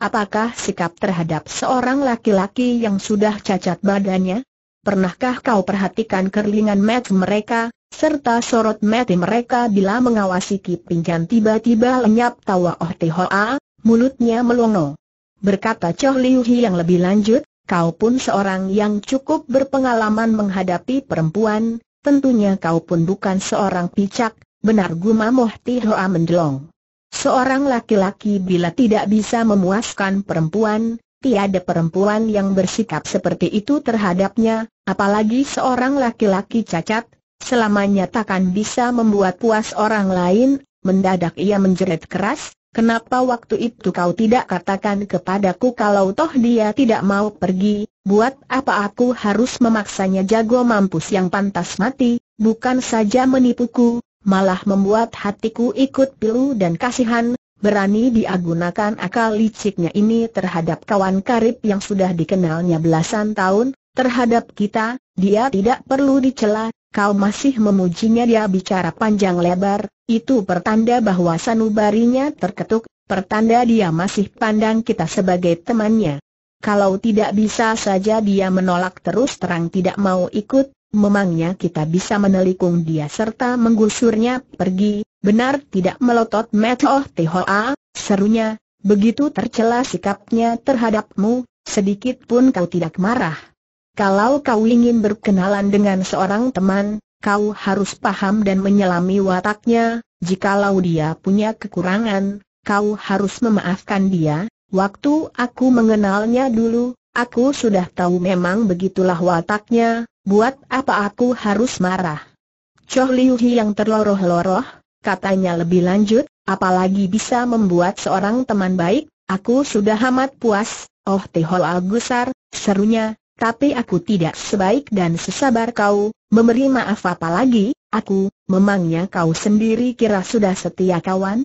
apakah sikap terhadap seorang laki-laki yang sudah cacat badannya? Pernahkah kau perhatikan kerlingan mat mereka, serta sorot mata mereka bila mengawasi Ki tiba-tiba lenyap tawa Oh Hoa, mulutnya melongo. Berkata Choh Liu Hiang lebih lanjut, kau pun seorang yang cukup berpengalaman menghadapi perempuan, tentunya kau pun bukan seorang picak, benar Guma Mohti Tihoa mendelong. Seorang laki-laki bila tidak bisa memuaskan perempuan, tiada perempuan yang bersikap seperti itu terhadapnya, apalagi seorang laki-laki cacat, selamanya takkan bisa membuat puas orang lain, mendadak ia menjerit keras, Kenapa waktu itu kau tidak katakan kepadaku kalau toh dia tidak mau pergi, Buat apa aku harus memaksanya jago mampus yang pantas mati, bukan saja menipuku, malah membuat hatiku ikut pilu dan kasihan, berani diagunakan akal liciknya ini terhadap kawan karib yang sudah dikenalnya belasan tahun, terhadap kita, dia tidak perlu dicela, kau masih memujinya dia bicara panjang lebar, itu pertanda bahwa sanubarinya terketuk, pertanda dia masih pandang kita sebagai temannya. Kalau tidak bisa saja dia menolak terus terang tidak mau ikut, memangnya kita bisa menelikung dia serta menggusurnya pergi, benar tidak melotot Metoh tehoa, serunya, begitu tercela sikapnya terhadapmu, sedikit pun kau tidak marah. Kalau kau ingin berkenalan dengan seorang teman, kau harus paham dan menyelami wataknya, jikalau dia punya kekurangan, kau harus memaafkan dia, Waktu aku mengenalnya dulu, aku sudah tahu memang begitulah wataknya, buat apa aku harus marah. Choh Liu Hi yang terloroh-loroh, katanya lebih lanjut, apalagi bisa membuat seorang teman baik, aku sudah amat puas, oh Tehol Agusar, serunya, tapi aku tidak sebaik dan sesabar kau, memberi maaf apalagi, aku, memangnya kau sendiri kira sudah setia kawan?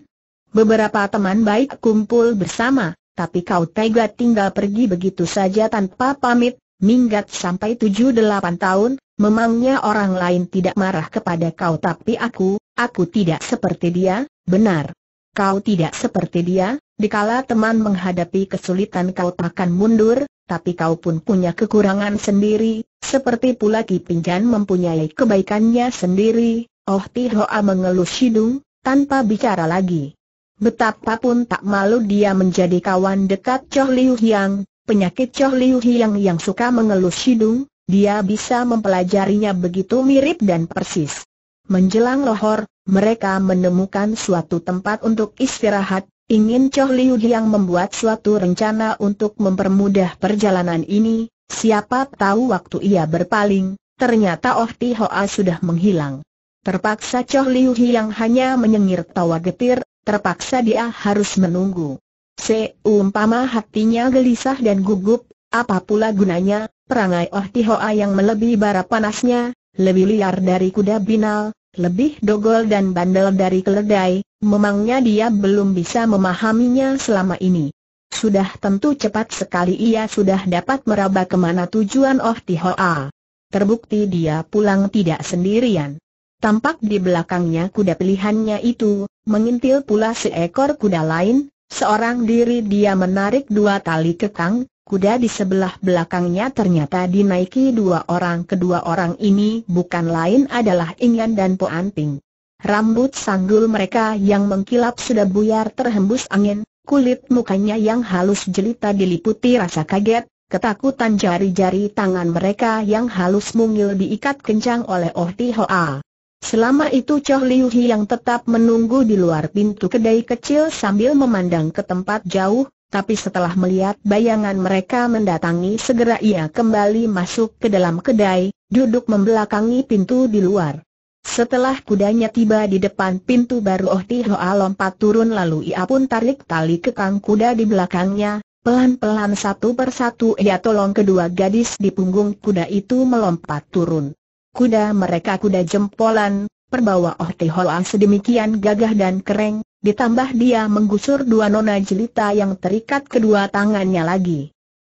Beberapa teman baik kumpul bersama, tapi kau tega tinggal pergi begitu saja tanpa pamit, minggat sampai tujuh delapan tahun, memangnya orang lain tidak marah kepada kau tapi aku, aku tidak seperti dia, benar. Kau tidak seperti dia, dikala teman menghadapi kesulitan kau takkan mundur, tapi kau pun punya kekurangan sendiri, seperti pula Ki Pinjan mempunyai kebaikannya sendiri. Oh Tihoa mengelus hidung, tanpa bicara lagi. Betapapun tak malu dia menjadi kawan dekat Choh Liu Hiang, penyakit Choh Liu Hiang yang suka mengelus hidung, dia bisa mempelajarinya begitu mirip dan persis. Menjelang lohor, mereka menemukan suatu tempat untuk istirahat, ingin Choh Liu Hiang membuat suatu rencana untuk mempermudah perjalanan ini, siapa tahu waktu ia berpaling, ternyata Oh Ti Hoa sudah menghilang. Terpaksa Choh Liu Hi yang hanya menyengir tawa getir, terpaksa dia harus menunggu. Seumpama hatinya gelisah dan gugup, apa pula gunanya, perangai Oh Hoa yang melebihi bara panasnya, lebih liar dari kuda binal, lebih dogol dan bandel dari keledai, memangnya dia belum bisa memahaminya selama ini. Sudah tentu cepat sekali ia sudah dapat meraba kemana tujuan Oh Hoa. Terbukti dia pulang tidak sendirian. Tampak di belakangnya kuda pilihannya itu, mengintil pula seekor kuda lain, seorang diri dia menarik dua tali kekang, kuda di sebelah belakangnya ternyata dinaiki dua orang. Kedua orang ini bukan lain adalah Ingan dan Po Anting. Rambut sanggul mereka yang mengkilap sudah buyar terhembus angin, kulit mukanya yang halus jelita diliputi rasa kaget, Ketakutan jari-jari tangan mereka yang halus mungil diikat kencang oleh Oh Ti Hoa. Selama itu Chow Liu Hi yang tetap menunggu di luar pintu kedai kecil sambil memandang ke tempat jauh, tapi setelah melihat bayangan mereka mendatangi segera ia kembali masuk ke dalam kedai, duduk membelakangi pintu di luar. Setelah kudanya tiba di depan pintu baru Oh Hoa lompat turun lalu ia pun tarik tali kekang kuda di belakangnya, pelan-pelan satu persatu ia tolong kedua gadis di punggung kuda itu melompat turun kuda mereka kuda jempolan, perbawa Oh Tehoa sedemikian gagah dan kering, ditambah dia menggusur dua nona jelita yang terikat kedua tangannya lagi.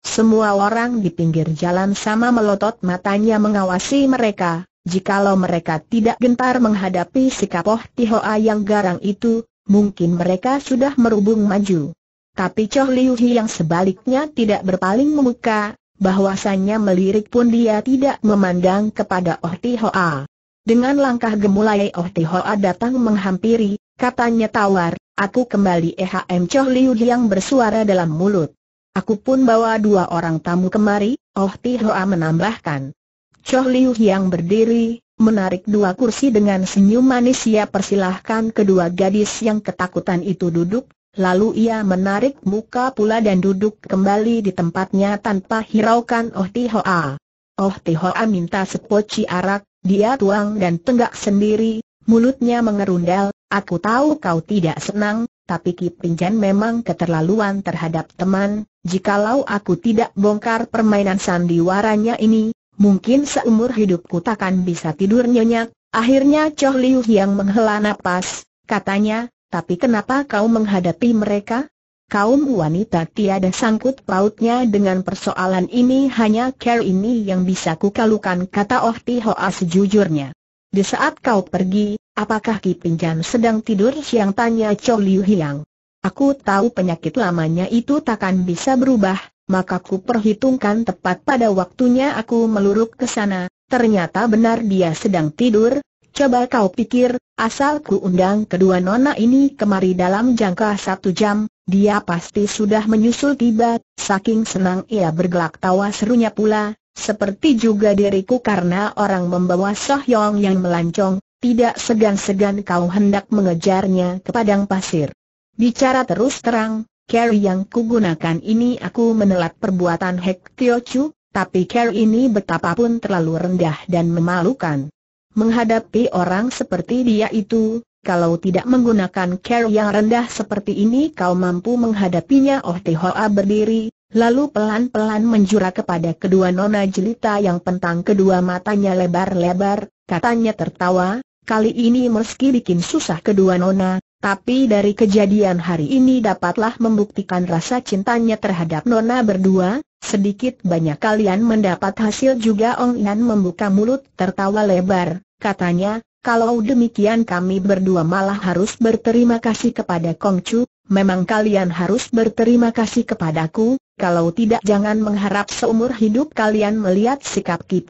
Semua orang di pinggir jalan sama melotot matanya mengawasi mereka, jikalau mereka tidak gentar menghadapi sikap Oh Tihoa yang garang itu, mungkin mereka sudah merubung maju. Tapi Choh Liu Hi yang sebaliknya tidak berpaling memuka, bahwasannya melirik pun dia tidak memandang kepada Oh Tihoa. Dengan langkah gemulai Oh Tihoa datang menghampiri, katanya tawar, aku kembali EHM Choh Liu yang bersuara dalam mulut. Aku pun bawa dua orang tamu kemari, Oh Tihoa menambahkan. Choh Liu yang berdiri, menarik dua kursi dengan senyum manis ia persilahkan kedua gadis yang ketakutan itu duduk, Lalu ia menarik muka pula dan duduk kembali di tempatnya tanpa hiraukan Oh Tihoa. Oh Tihoa minta sepoci arak, dia tuang dan tenggak sendiri, mulutnya mengerundal, aku tahu kau tidak senang, tapi kipinjan memang keterlaluan terhadap teman, jikalau aku tidak bongkar permainan sandiwaranya ini, mungkin seumur hidupku takkan bisa tidur nyenyak. Akhirnya Choh Liu yang menghela napas, katanya, tapi kenapa kau menghadapi mereka? Kaum wanita tiada sangkut pautnya dengan persoalan ini hanya care ini yang bisa kukalukan kata Oh Ti Hoa sejujurnya. Di saat kau pergi, apakah Ki Pinjan sedang tidur siang tanya Cho Liu Hiang. Aku tahu penyakit lamanya itu takkan bisa berubah, maka ku perhitungkan tepat pada waktunya aku meluruk ke sana, ternyata benar dia sedang tidur, Coba kau pikir, asal ku undang kedua nona ini kemari dalam jangka satu jam, dia pasti sudah menyusul tiba, saking senang ia bergelak tawa serunya pula, seperti juga diriku karena orang membawa Sohyong yang melancong, tidak segan-segan kau hendak mengejarnya ke padang pasir. Bicara terus terang, carry yang kugunakan ini aku menelat perbuatan Hek Tio Chu, tapi carry ini betapapun terlalu rendah dan memalukan. Menghadapi orang seperti dia itu, kalau tidak menggunakan care yang rendah seperti ini kau mampu menghadapinya Oh Tihoa berdiri, lalu pelan-pelan menjura kepada kedua nona jelita yang pentang kedua matanya lebar-lebar, katanya tertawa, kali ini meski bikin susah kedua nona, tapi dari kejadian hari ini dapatlah membuktikan rasa cintanya terhadap Nona berdua, sedikit banyak kalian mendapat hasil juga Ong Yan membuka mulut tertawa lebar, katanya, kalau demikian kami berdua malah harus berterima kasih kepada Kong Chu, memang kalian harus berterima kasih kepadaku, kalau tidak jangan mengharap seumur hidup kalian melihat sikap Ki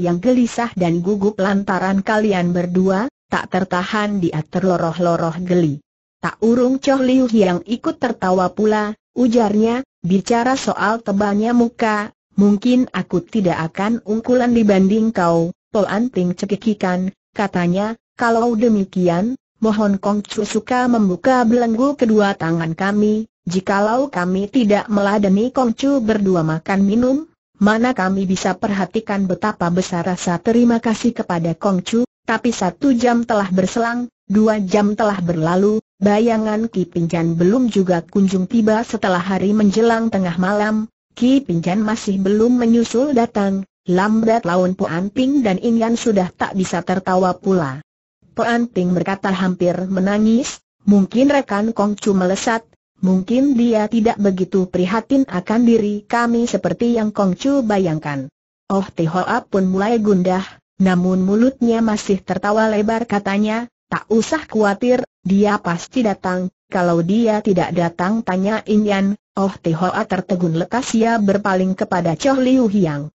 yang gelisah dan gugup lantaran kalian berdua, tak tertahan dia terloroh-loroh geli. Tak urung Choh Liu yang ikut tertawa pula, ujarnya, bicara soal tebalnya muka, mungkin aku tidak akan ungkulan dibanding kau, To Anting cekikikan, katanya, kalau demikian, mohon Kong Chu suka membuka belenggu kedua tangan kami, jikalau kami tidak meladeni Kong Chu berdua makan minum, mana kami bisa perhatikan betapa besar rasa terima kasih kepada Kong Chu, tapi satu jam telah berselang, dua jam telah berlalu, bayangan Ki Pinjan belum juga kunjung tiba setelah hari menjelang tengah malam, Ki Pinjan masih belum menyusul datang, Lambat laun Puan Ping dan Ingan sudah tak bisa tertawa pula. Puan Ping berkata hampir menangis, mungkin rekan Kongcu melesat, mungkin dia tidak begitu prihatin akan diri kami seperti yang Kongcu bayangkan. Oh Tihoa pun mulai gundah, namun mulutnya masih tertawa lebar katanya, tak usah khawatir, dia pasti datang, kalau dia tidak datang tanya Inyan, Oh Tihoa tertegun lekas ia berpaling kepada Choh Liu Hiang.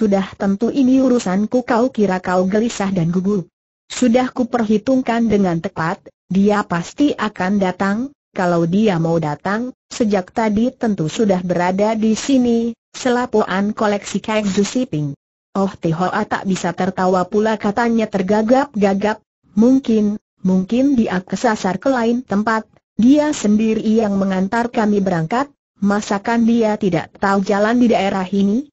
Sudah tentu ini urusanku kau kira kau gelisah dan gugup. Sudah kuperhitungkan dengan tepat, dia pasti akan datang, kalau dia mau datang, sejak tadi tentu sudah berada di sini, selapuan koleksi kain Zusiping. Oh Tihoa ah, tak bisa tertawa pula katanya tergagap-gagap, mungkin, mungkin dia kesasar ke lain tempat, dia sendiri yang mengantar kami berangkat, masakan dia tidak tahu jalan di daerah ini?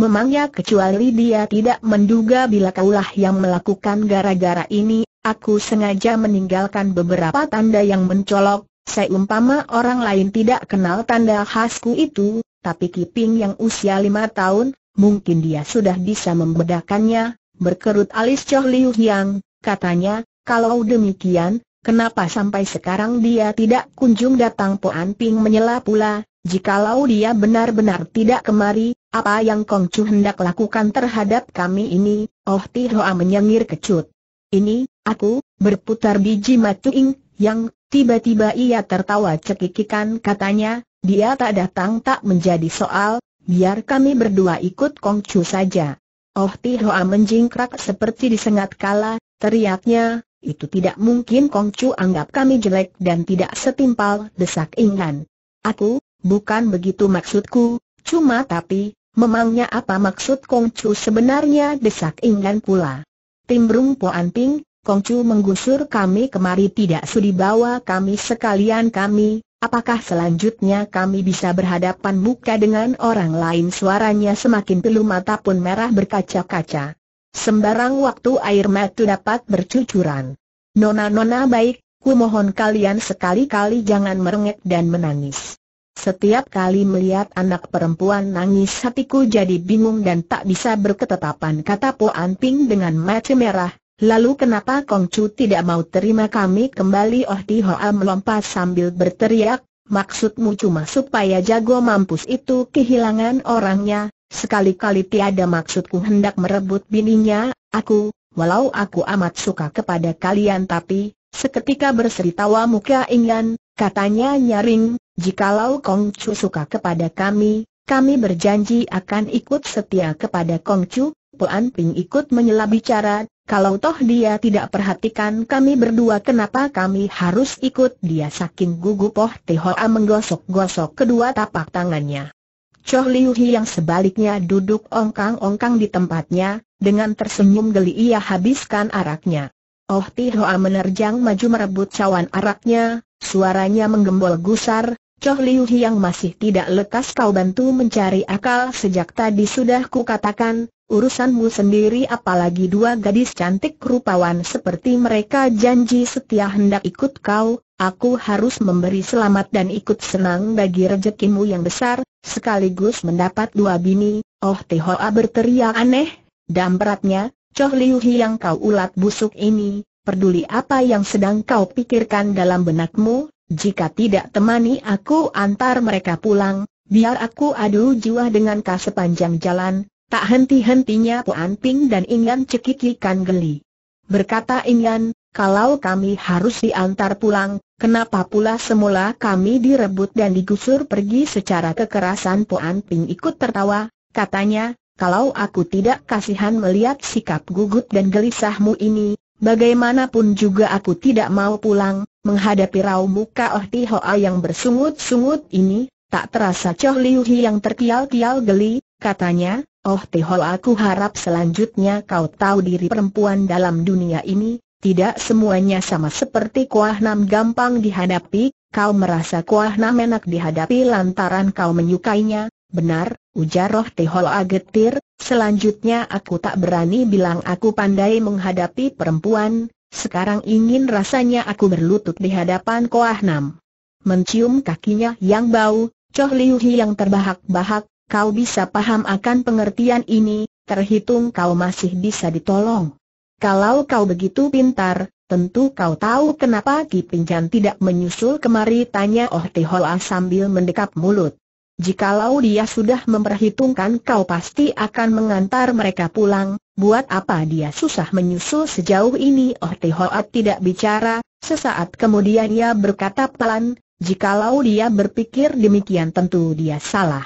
Memangnya kecuali dia tidak menduga bila kaulah yang melakukan gara-gara ini, aku sengaja meninggalkan beberapa tanda yang mencolok, umpama orang lain tidak kenal tanda khasku itu, tapi Kiping yang usia lima tahun, mungkin dia sudah bisa membedakannya, berkerut alis Choh Liu Yang, katanya, kalau demikian, kenapa sampai sekarang dia tidak kunjung datang Poan Ping menyela pula, Jikalau dia benar-benar tidak kemari, apa yang Kong Chu hendak lakukan terhadap kami ini? Oh Ti Hoa menyengir kecut. Ini, aku, berputar biji matu ing, yang, tiba-tiba ia tertawa cekikikan katanya, dia tak datang tak menjadi soal, biar kami berdua ikut Kong Chu saja. Oh Ti Hoa menjingkrak seperti disengat kala, teriaknya, itu tidak mungkin Kong Chu anggap kami jelek dan tidak setimpal desak Ingan. Aku, Bukan begitu maksudku, cuma tapi, memangnya apa maksud Kongcu sebenarnya desak ingan pula. Timbrung Poan Ping, Kongcu menggusur kami kemari tidak sudi bawa kami sekalian kami, apakah selanjutnya kami bisa berhadapan muka dengan orang lain suaranya semakin pilu mata pun merah berkaca-kaca. Sembarang waktu air mata dapat bercucuran. Nona-nona baik, ku mohon kalian sekali-kali jangan merengek dan menangis. Setiap kali melihat anak perempuan nangis hatiku jadi bingung dan tak bisa berketetapan kata Po Ping dengan mata merah, lalu kenapa Kong Chu tidak mau terima kami kembali Oh Ti Hoa melompat sambil berteriak, maksudmu cuma supaya jago mampus itu kehilangan orangnya, sekali-kali tiada maksudku hendak merebut bininya, aku, walau aku amat suka kepada kalian tapi, seketika berseri tawa muka Ingan, katanya nyaring, Jikalau Kong Chu suka kepada kami, kami berjanji akan ikut setia kepada Kong Chu, Puan Ping ikut menyela bicara, kalau toh dia tidak perhatikan kami berdua kenapa kami harus ikut dia saking gugup Oh Tihoa menggosok-gosok kedua tapak tangannya. Choh Liu Hi yang sebaliknya duduk ongkang-ongkang di tempatnya, dengan tersenyum geli ia habiskan araknya. Oh Tihoa menerjang maju merebut cawan araknya, suaranya menggembol gusar, Choh Liu yang masih tidak lekas kau bantu mencari akal sejak tadi sudah ku katakan. urusanmu sendiri apalagi dua gadis cantik rupawan seperti mereka janji setia hendak ikut kau, aku harus memberi selamat dan ikut senang bagi rejekimu yang besar, sekaligus mendapat dua bini, Oh Tehoa berteriak aneh, dan beratnya, Choh Liu yang kau ulat busuk ini, peduli apa yang sedang kau pikirkan dalam benakmu, jika tidak temani aku antar mereka pulang, biar aku adu jiwa dengan kau sepanjang jalan, tak henti-hentinya Puan Ping dan Ingan cekikikan geli. Berkata Ingan, kalau kami harus diantar pulang, kenapa pula semula kami direbut dan digusur pergi secara kekerasan Puan Ping ikut tertawa, katanya, kalau aku tidak kasihan melihat sikap gugut dan gelisahmu ini, Bagaimanapun juga aku tidak mau pulang, menghadapi rau muka Oh Ti Hoa yang bersungut-sungut ini, tak terasa Choh Liu Hi yang terkial-kial geli, katanya, Oh Ti Hoa, aku harap selanjutnya kau tahu diri perempuan dalam dunia ini, tidak semuanya sama seperti kuah nam gampang dihadapi, kau merasa kuah nam enak dihadapi lantaran kau menyukainya, Benar, ujar Roh tehol agetir, selanjutnya aku tak berani bilang aku pandai menghadapi perempuan, sekarang ingin rasanya aku berlutut di hadapan Koah Nam. Mencium kakinya yang bau, Choh Liu Hi yang terbahak-bahak, kau bisa paham akan pengertian ini, terhitung kau masih bisa ditolong. Kalau kau begitu pintar, tentu kau tahu kenapa Ki Pinjan tidak menyusul kemari tanya Oh Tihoa sambil mendekap mulut. Jikalau dia sudah memperhitungkan kau pasti akan mengantar mereka pulang, buat apa dia susah menyusul sejauh ini Oh Hoat tidak bicara, sesaat kemudian ia berkata pelan, jikalau dia berpikir demikian tentu dia salah.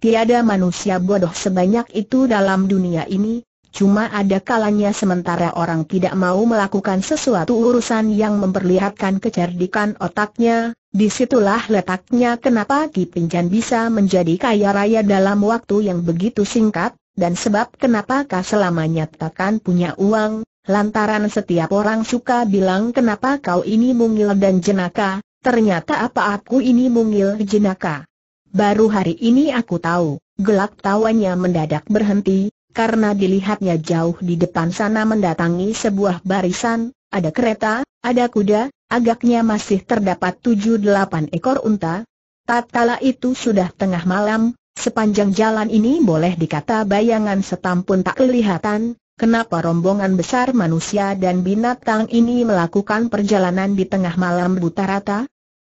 Tiada manusia bodoh sebanyak itu dalam dunia ini, Cuma ada kalanya sementara orang tidak mau melakukan sesuatu urusan yang memperlihatkan kecerdikan otaknya, disitulah letaknya kenapa Ki Pinjan bisa menjadi kaya raya dalam waktu yang begitu singkat, dan sebab kenapa kau selamanya takkan punya uang, lantaran setiap orang suka bilang kenapa kau ini mungil dan jenaka, ternyata apa aku ini mungil jenaka. Baru hari ini aku tahu, gelak tawanya mendadak berhenti, karena dilihatnya jauh di depan sana mendatangi sebuah barisan, ada kereta, ada kuda, agaknya masih terdapat tujuh delapan ekor unta. Tatkala itu sudah tengah malam, sepanjang jalan ini boleh dikata bayangan setam pun tak kelihatan, kenapa rombongan besar manusia dan binatang ini melakukan perjalanan di tengah malam buta rata?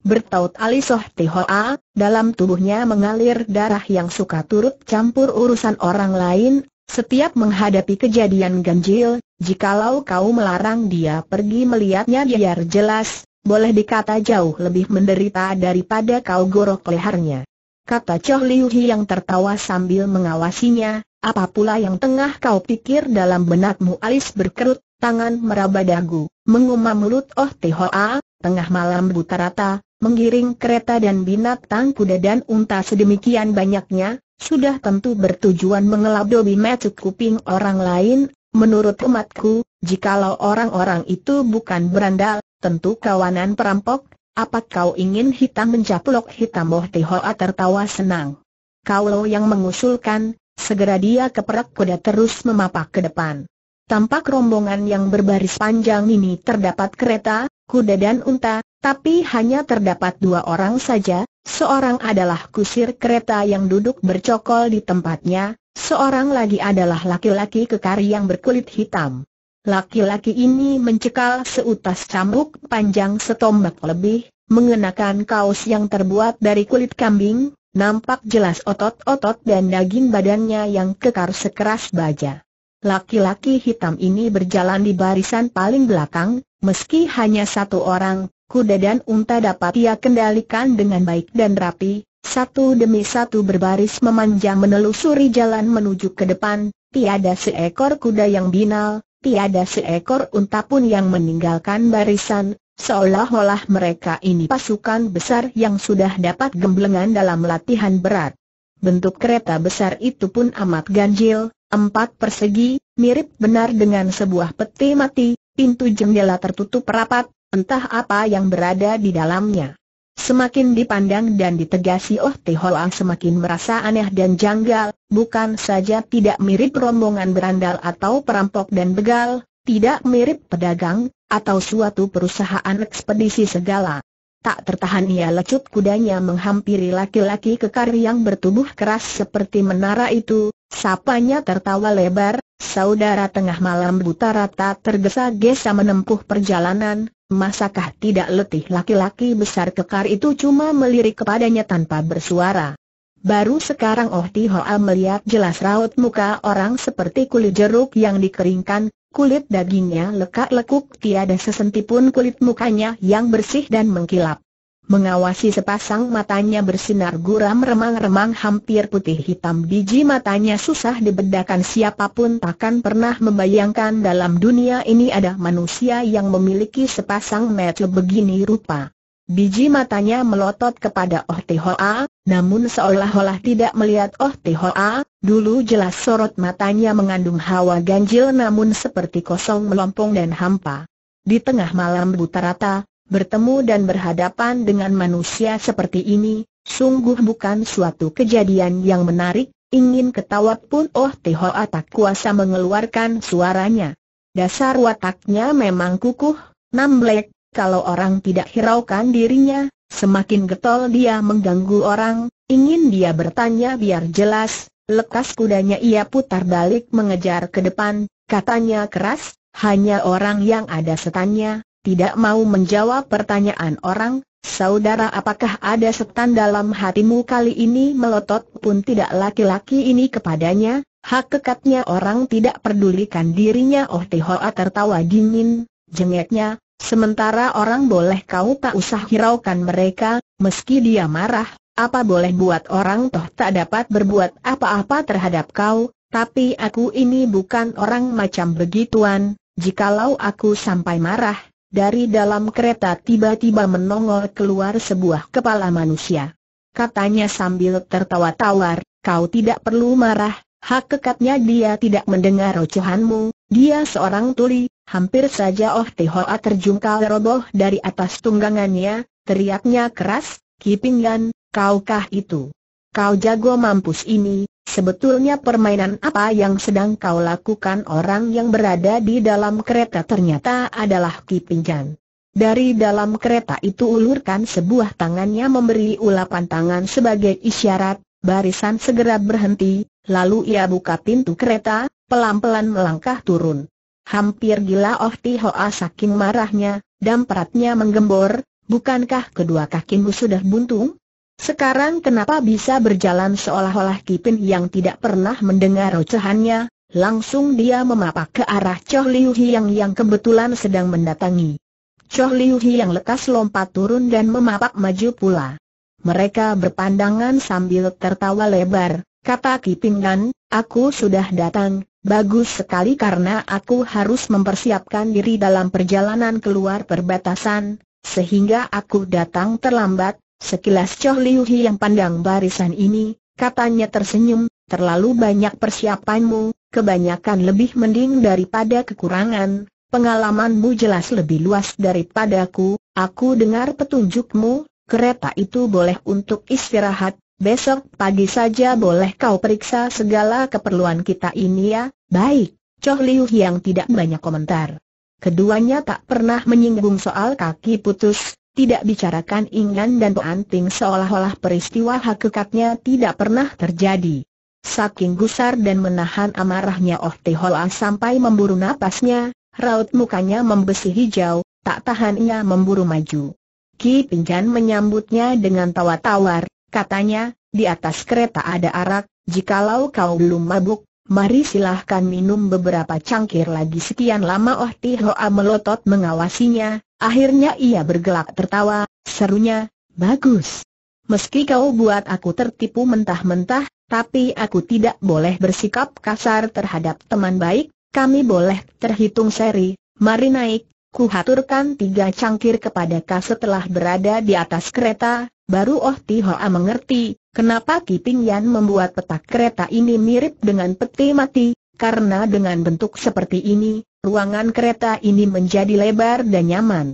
Bertaut Alisoh Tehoa, Tihoa, dalam tubuhnya mengalir darah yang suka turut campur urusan orang lain, setiap menghadapi kejadian ganjil, jikalau kau melarang dia pergi melihatnya biar jelas, boleh dikata jauh lebih menderita daripada kau gorok lehernya. Kata Choh Liu Hi yang tertawa sambil mengawasinya, apa pula yang tengah kau pikir dalam benakmu alis berkerut, tangan meraba dagu, mengumam mulut Oh Tihoa, tengah malam buta rata, menggiring kereta dan binatang kuda dan unta sedemikian banyaknya, sudah tentu bertujuan mengelabui dobi kuping orang lain, menurut umatku, jikalau orang-orang itu bukan berandal, tentu kawanan perampok, apa kau ingin hitam mencaplok hitam boh Tihoa tertawa senang. Kau lo yang mengusulkan, segera dia keperak kuda terus memapak ke depan. Tampak rombongan yang berbaris panjang ini terdapat kereta, kuda dan unta, tapi hanya terdapat dua orang saja, Seorang adalah kusir kereta yang duduk bercokol di tempatnya, seorang lagi adalah laki-laki kekar yang berkulit hitam. Laki-laki ini mencekal seutas cambuk panjang setombak lebih, mengenakan kaos yang terbuat dari kulit kambing, nampak jelas otot-otot dan daging badannya yang kekar sekeras baja. Laki-laki hitam ini berjalan di barisan paling belakang, meski hanya satu orang, kuda dan unta dapat ia kendalikan dengan baik dan rapi, satu demi satu berbaris memanjang menelusuri jalan menuju ke depan, tiada seekor kuda yang binal, tiada seekor unta pun yang meninggalkan barisan, seolah-olah mereka ini pasukan besar yang sudah dapat gemblengan dalam latihan berat. Bentuk kereta besar itu pun amat ganjil, empat persegi, mirip benar dengan sebuah peti mati, pintu jendela tertutup rapat, entah apa yang berada di dalamnya. Semakin dipandang dan ditegasi Oh Te semakin merasa aneh dan janggal, bukan saja tidak mirip rombongan berandal atau perampok dan begal, tidak mirip pedagang, atau suatu perusahaan ekspedisi segala. Tak tertahan ia lecut kudanya menghampiri laki-laki kekar yang bertubuh keras seperti menara itu, sapanya tertawa lebar, saudara tengah malam buta rata tergesa-gesa menempuh perjalanan, Masakah tidak letih laki-laki besar kekar itu cuma melirik kepadanya tanpa bersuara? Baru sekarang Oh Ti Hoa melihat jelas raut muka orang seperti kulit jeruk yang dikeringkan, kulit dagingnya lekak-lekuk tiada sesentipun kulit mukanya yang bersih dan mengkilap. Mengawasi sepasang matanya bersinar guram remang-remang hampir putih hitam biji matanya susah dibedakan siapapun takkan pernah membayangkan dalam dunia ini ada manusia yang memiliki sepasang mata begini rupa. Biji matanya melotot kepada Oh Tihoa, namun seolah-olah tidak melihat Oh Tihoa, dulu jelas sorot matanya mengandung hawa ganjil namun seperti kosong melompong dan hampa. Di tengah malam buta rata, bertemu dan berhadapan dengan manusia seperti ini, sungguh bukan suatu kejadian yang menarik, ingin ketawa pun Oh Teho tak kuasa mengeluarkan suaranya. Dasar wataknya memang kukuh, namblek, kalau orang tidak hiraukan dirinya, semakin getol dia mengganggu orang, ingin dia bertanya biar jelas, lekas kudanya ia putar balik mengejar ke depan, katanya keras, hanya orang yang ada setannya, tidak mau menjawab pertanyaan orang, saudara apakah ada setan dalam hatimu kali ini melotot pun tidak laki-laki ini kepadanya, hak kekatnya orang tidak pedulikan dirinya Oh Tihoa tertawa dingin, jengeknya, sementara orang boleh kau tak usah hiraukan mereka, meski dia marah, apa boleh buat orang toh tak dapat berbuat apa-apa terhadap kau, tapi aku ini bukan orang macam begituan, jikalau aku sampai marah, dari dalam kereta tiba-tiba menongol keluar sebuah kepala manusia. Katanya sambil tertawa tawar, kau tidak perlu marah, hak kekatnya dia tidak mendengar ocehanmu, dia seorang tuli, hampir saja Oh Tehoa terjungkal roboh dari atas tunggangannya, teriaknya keras, kipingan, kaukah itu? Kau jago mampus ini, Sebetulnya permainan apa yang sedang kau lakukan orang yang berada di dalam kereta ternyata adalah Ki Dari dalam kereta itu ulurkan sebuah tangannya memberi ulapan tangan sebagai isyarat, barisan segera berhenti, lalu ia buka pintu kereta, pelan-pelan melangkah turun. Hampir gila Oh Tihoa saking marahnya, dan peratnya menggembor, bukankah kedua kakimu sudah buntung? Sekarang kenapa bisa berjalan seolah-olah Kipin yang tidak pernah mendengar ocehannya, langsung dia memapak ke arah Choh Liu Hiang yang kebetulan sedang mendatangi. Choh Liu Hiang lekas lompat turun dan memapak maju pula. Mereka berpandangan sambil tertawa lebar, kata Kipin Nan, aku sudah datang, bagus sekali karena aku harus mempersiapkan diri dalam perjalanan keluar perbatasan, sehingga aku datang terlambat, Sekilas Choh Liu Hi yang pandang barisan ini, katanya tersenyum, terlalu banyak persiapanmu, kebanyakan lebih mending daripada kekurangan, pengalamanmu jelas lebih luas daripadaku, aku dengar petunjukmu, kereta itu boleh untuk istirahat, besok pagi saja boleh kau periksa segala keperluan kita ini ya, baik, Choh Liu yang tidak banyak komentar. Keduanya tak pernah menyinggung soal kaki putus, tidak bicarakan Ingan dan peanting seolah-olah peristiwa hakikatnya tidak pernah terjadi. Saking gusar dan menahan amarahnya Oh Tehola sampai memburu napasnya, raut mukanya membesi hijau, tak tahan ia memburu maju. Ki Pinjan menyambutnya dengan tawa tawar, katanya, di atas kereta ada arak, jikalau kau belum mabuk, Mari silahkan minum beberapa cangkir lagi sekian lama Oh melotot mengawasinya, Akhirnya ia bergelak tertawa, serunya, bagus. Meski kau buat aku tertipu mentah-mentah, tapi aku tidak boleh bersikap kasar terhadap teman baik, kami boleh terhitung seri, mari naik. Kuhaturkan tiga cangkir kepada kau setelah berada di atas kereta, baru Oh Tihoa mengerti, kenapa Kiping Yan membuat petak kereta ini mirip dengan peti mati, karena dengan bentuk seperti ini, Ruangan kereta ini menjadi lebar dan nyaman.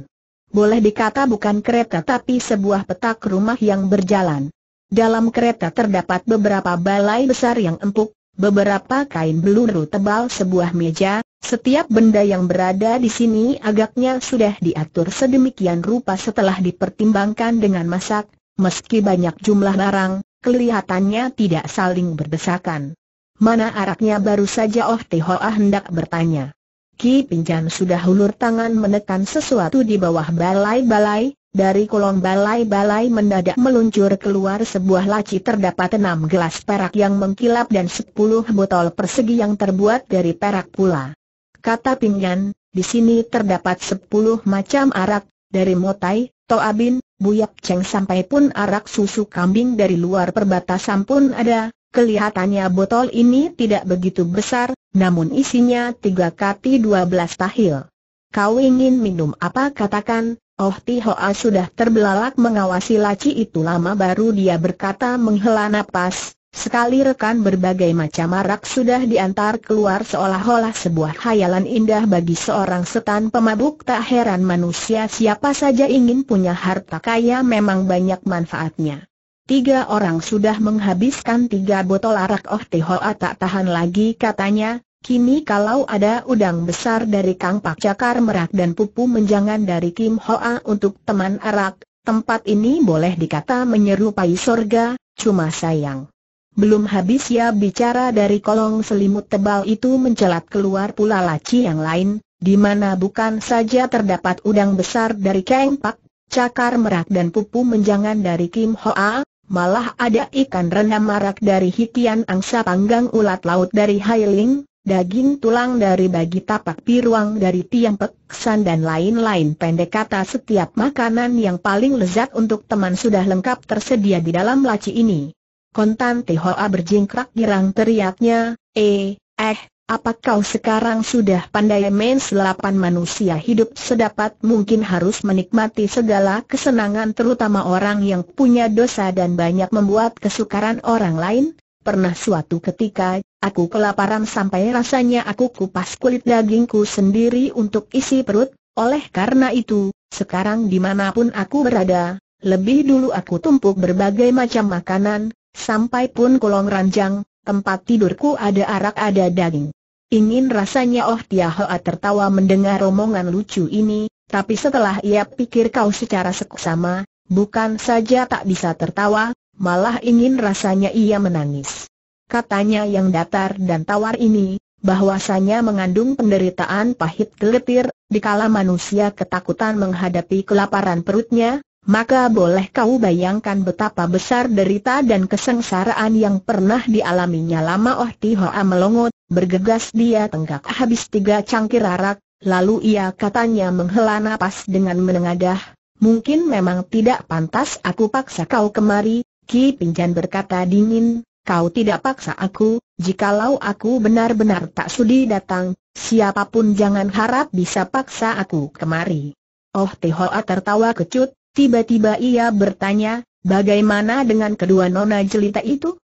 Boleh dikata bukan kereta tapi sebuah petak rumah yang berjalan. Dalam kereta terdapat beberapa balai besar yang empuk, beberapa kain beluru tebal sebuah meja, setiap benda yang berada di sini agaknya sudah diatur sedemikian rupa setelah dipertimbangkan dengan masak, meski banyak jumlah barang, kelihatannya tidak saling berdesakan. Mana araknya baru saja Oh Tehoa hendak bertanya. Ki Pinjan sudah hulur tangan menekan sesuatu di bawah balai-balai, dari kolong balai-balai mendadak meluncur keluar sebuah laci terdapat enam gelas perak yang mengkilap dan sepuluh botol persegi yang terbuat dari perak pula. Kata Pinjan, di sini terdapat sepuluh macam arak, dari motai, toabin, buyak ceng sampai pun arak susu kambing dari luar perbatasan pun ada, Kelihatannya botol ini tidak begitu besar, namun isinya tiga kati dua belas tahil. Kau ingin minum apa katakan, Oh Ti Hoa sudah terbelalak mengawasi laci itu lama baru dia berkata menghela napas, sekali rekan berbagai macam arak sudah diantar keluar seolah-olah sebuah khayalan indah bagi seorang setan pemabuk tak heran manusia siapa saja ingin punya harta kaya memang banyak manfaatnya. Tiga orang sudah menghabiskan tiga botol arak Oh Tihoa ah, tak tahan lagi katanya, Kini kalau ada udang besar dari Kang Pak Cakar Merak dan Pupu Menjangan dari Kim Hoa ah untuk teman arak, tempat ini boleh dikata menyerupai sorga, cuma sayang. Belum habis ya bicara dari kolong selimut tebal itu mencelat keluar pula laci yang lain, di mana bukan saja terdapat udang besar dari Kang Pak Cakar Merak dan Pupu Menjangan dari Kim Hoa, ah, Malah ada ikan renam marak dari hikian angsa panggang ulat laut dari Hailing, daging tulang dari bagi tapak piruang dari tiang peksan dan lain-lain pendek kata setiap makanan yang paling lezat untuk teman sudah lengkap tersedia di dalam laci ini. Kontan Tihoa berjingkrak girang teriaknya, eh, eh, apa kau sekarang sudah pandai main selapan manusia hidup sedapat mungkin harus menikmati segala kesenangan terutama orang yang punya dosa dan banyak membuat kesukaran orang lain? Pernah suatu ketika, aku kelaparan sampai rasanya aku kupas kulit dagingku sendiri untuk isi perut, oleh karena itu, sekarang dimanapun aku berada, lebih dulu aku tumpuk berbagai macam makanan, sampai pun kolong ranjang, tempat tidurku ada arak ada daging. Ingin rasanya Oh Hoa tertawa mendengar omongan lucu ini, tapi setelah ia pikir kau secara seksama, bukan saja tak bisa tertawa, malah ingin rasanya ia menangis. Katanya yang datar dan tawar ini, bahwasanya mengandung penderitaan pahit gelitir, dikala manusia ketakutan menghadapi kelaparan perutnya, maka boleh kau bayangkan betapa besar derita dan kesengsaraan yang pernah dialaminya lama Oh Tihoa melongot, Bergegas dia tenggak habis tiga cangkir arak, lalu ia katanya menghela napas dengan menengadah, mungkin memang tidak pantas aku paksa kau kemari, Ki Pinjan berkata dingin, kau tidak paksa aku, jikalau aku benar-benar tak sudi datang, siapapun jangan harap bisa paksa aku kemari. Oh Tihoa tertawa kecut, tiba-tiba ia bertanya, bagaimana dengan kedua nona jelita itu?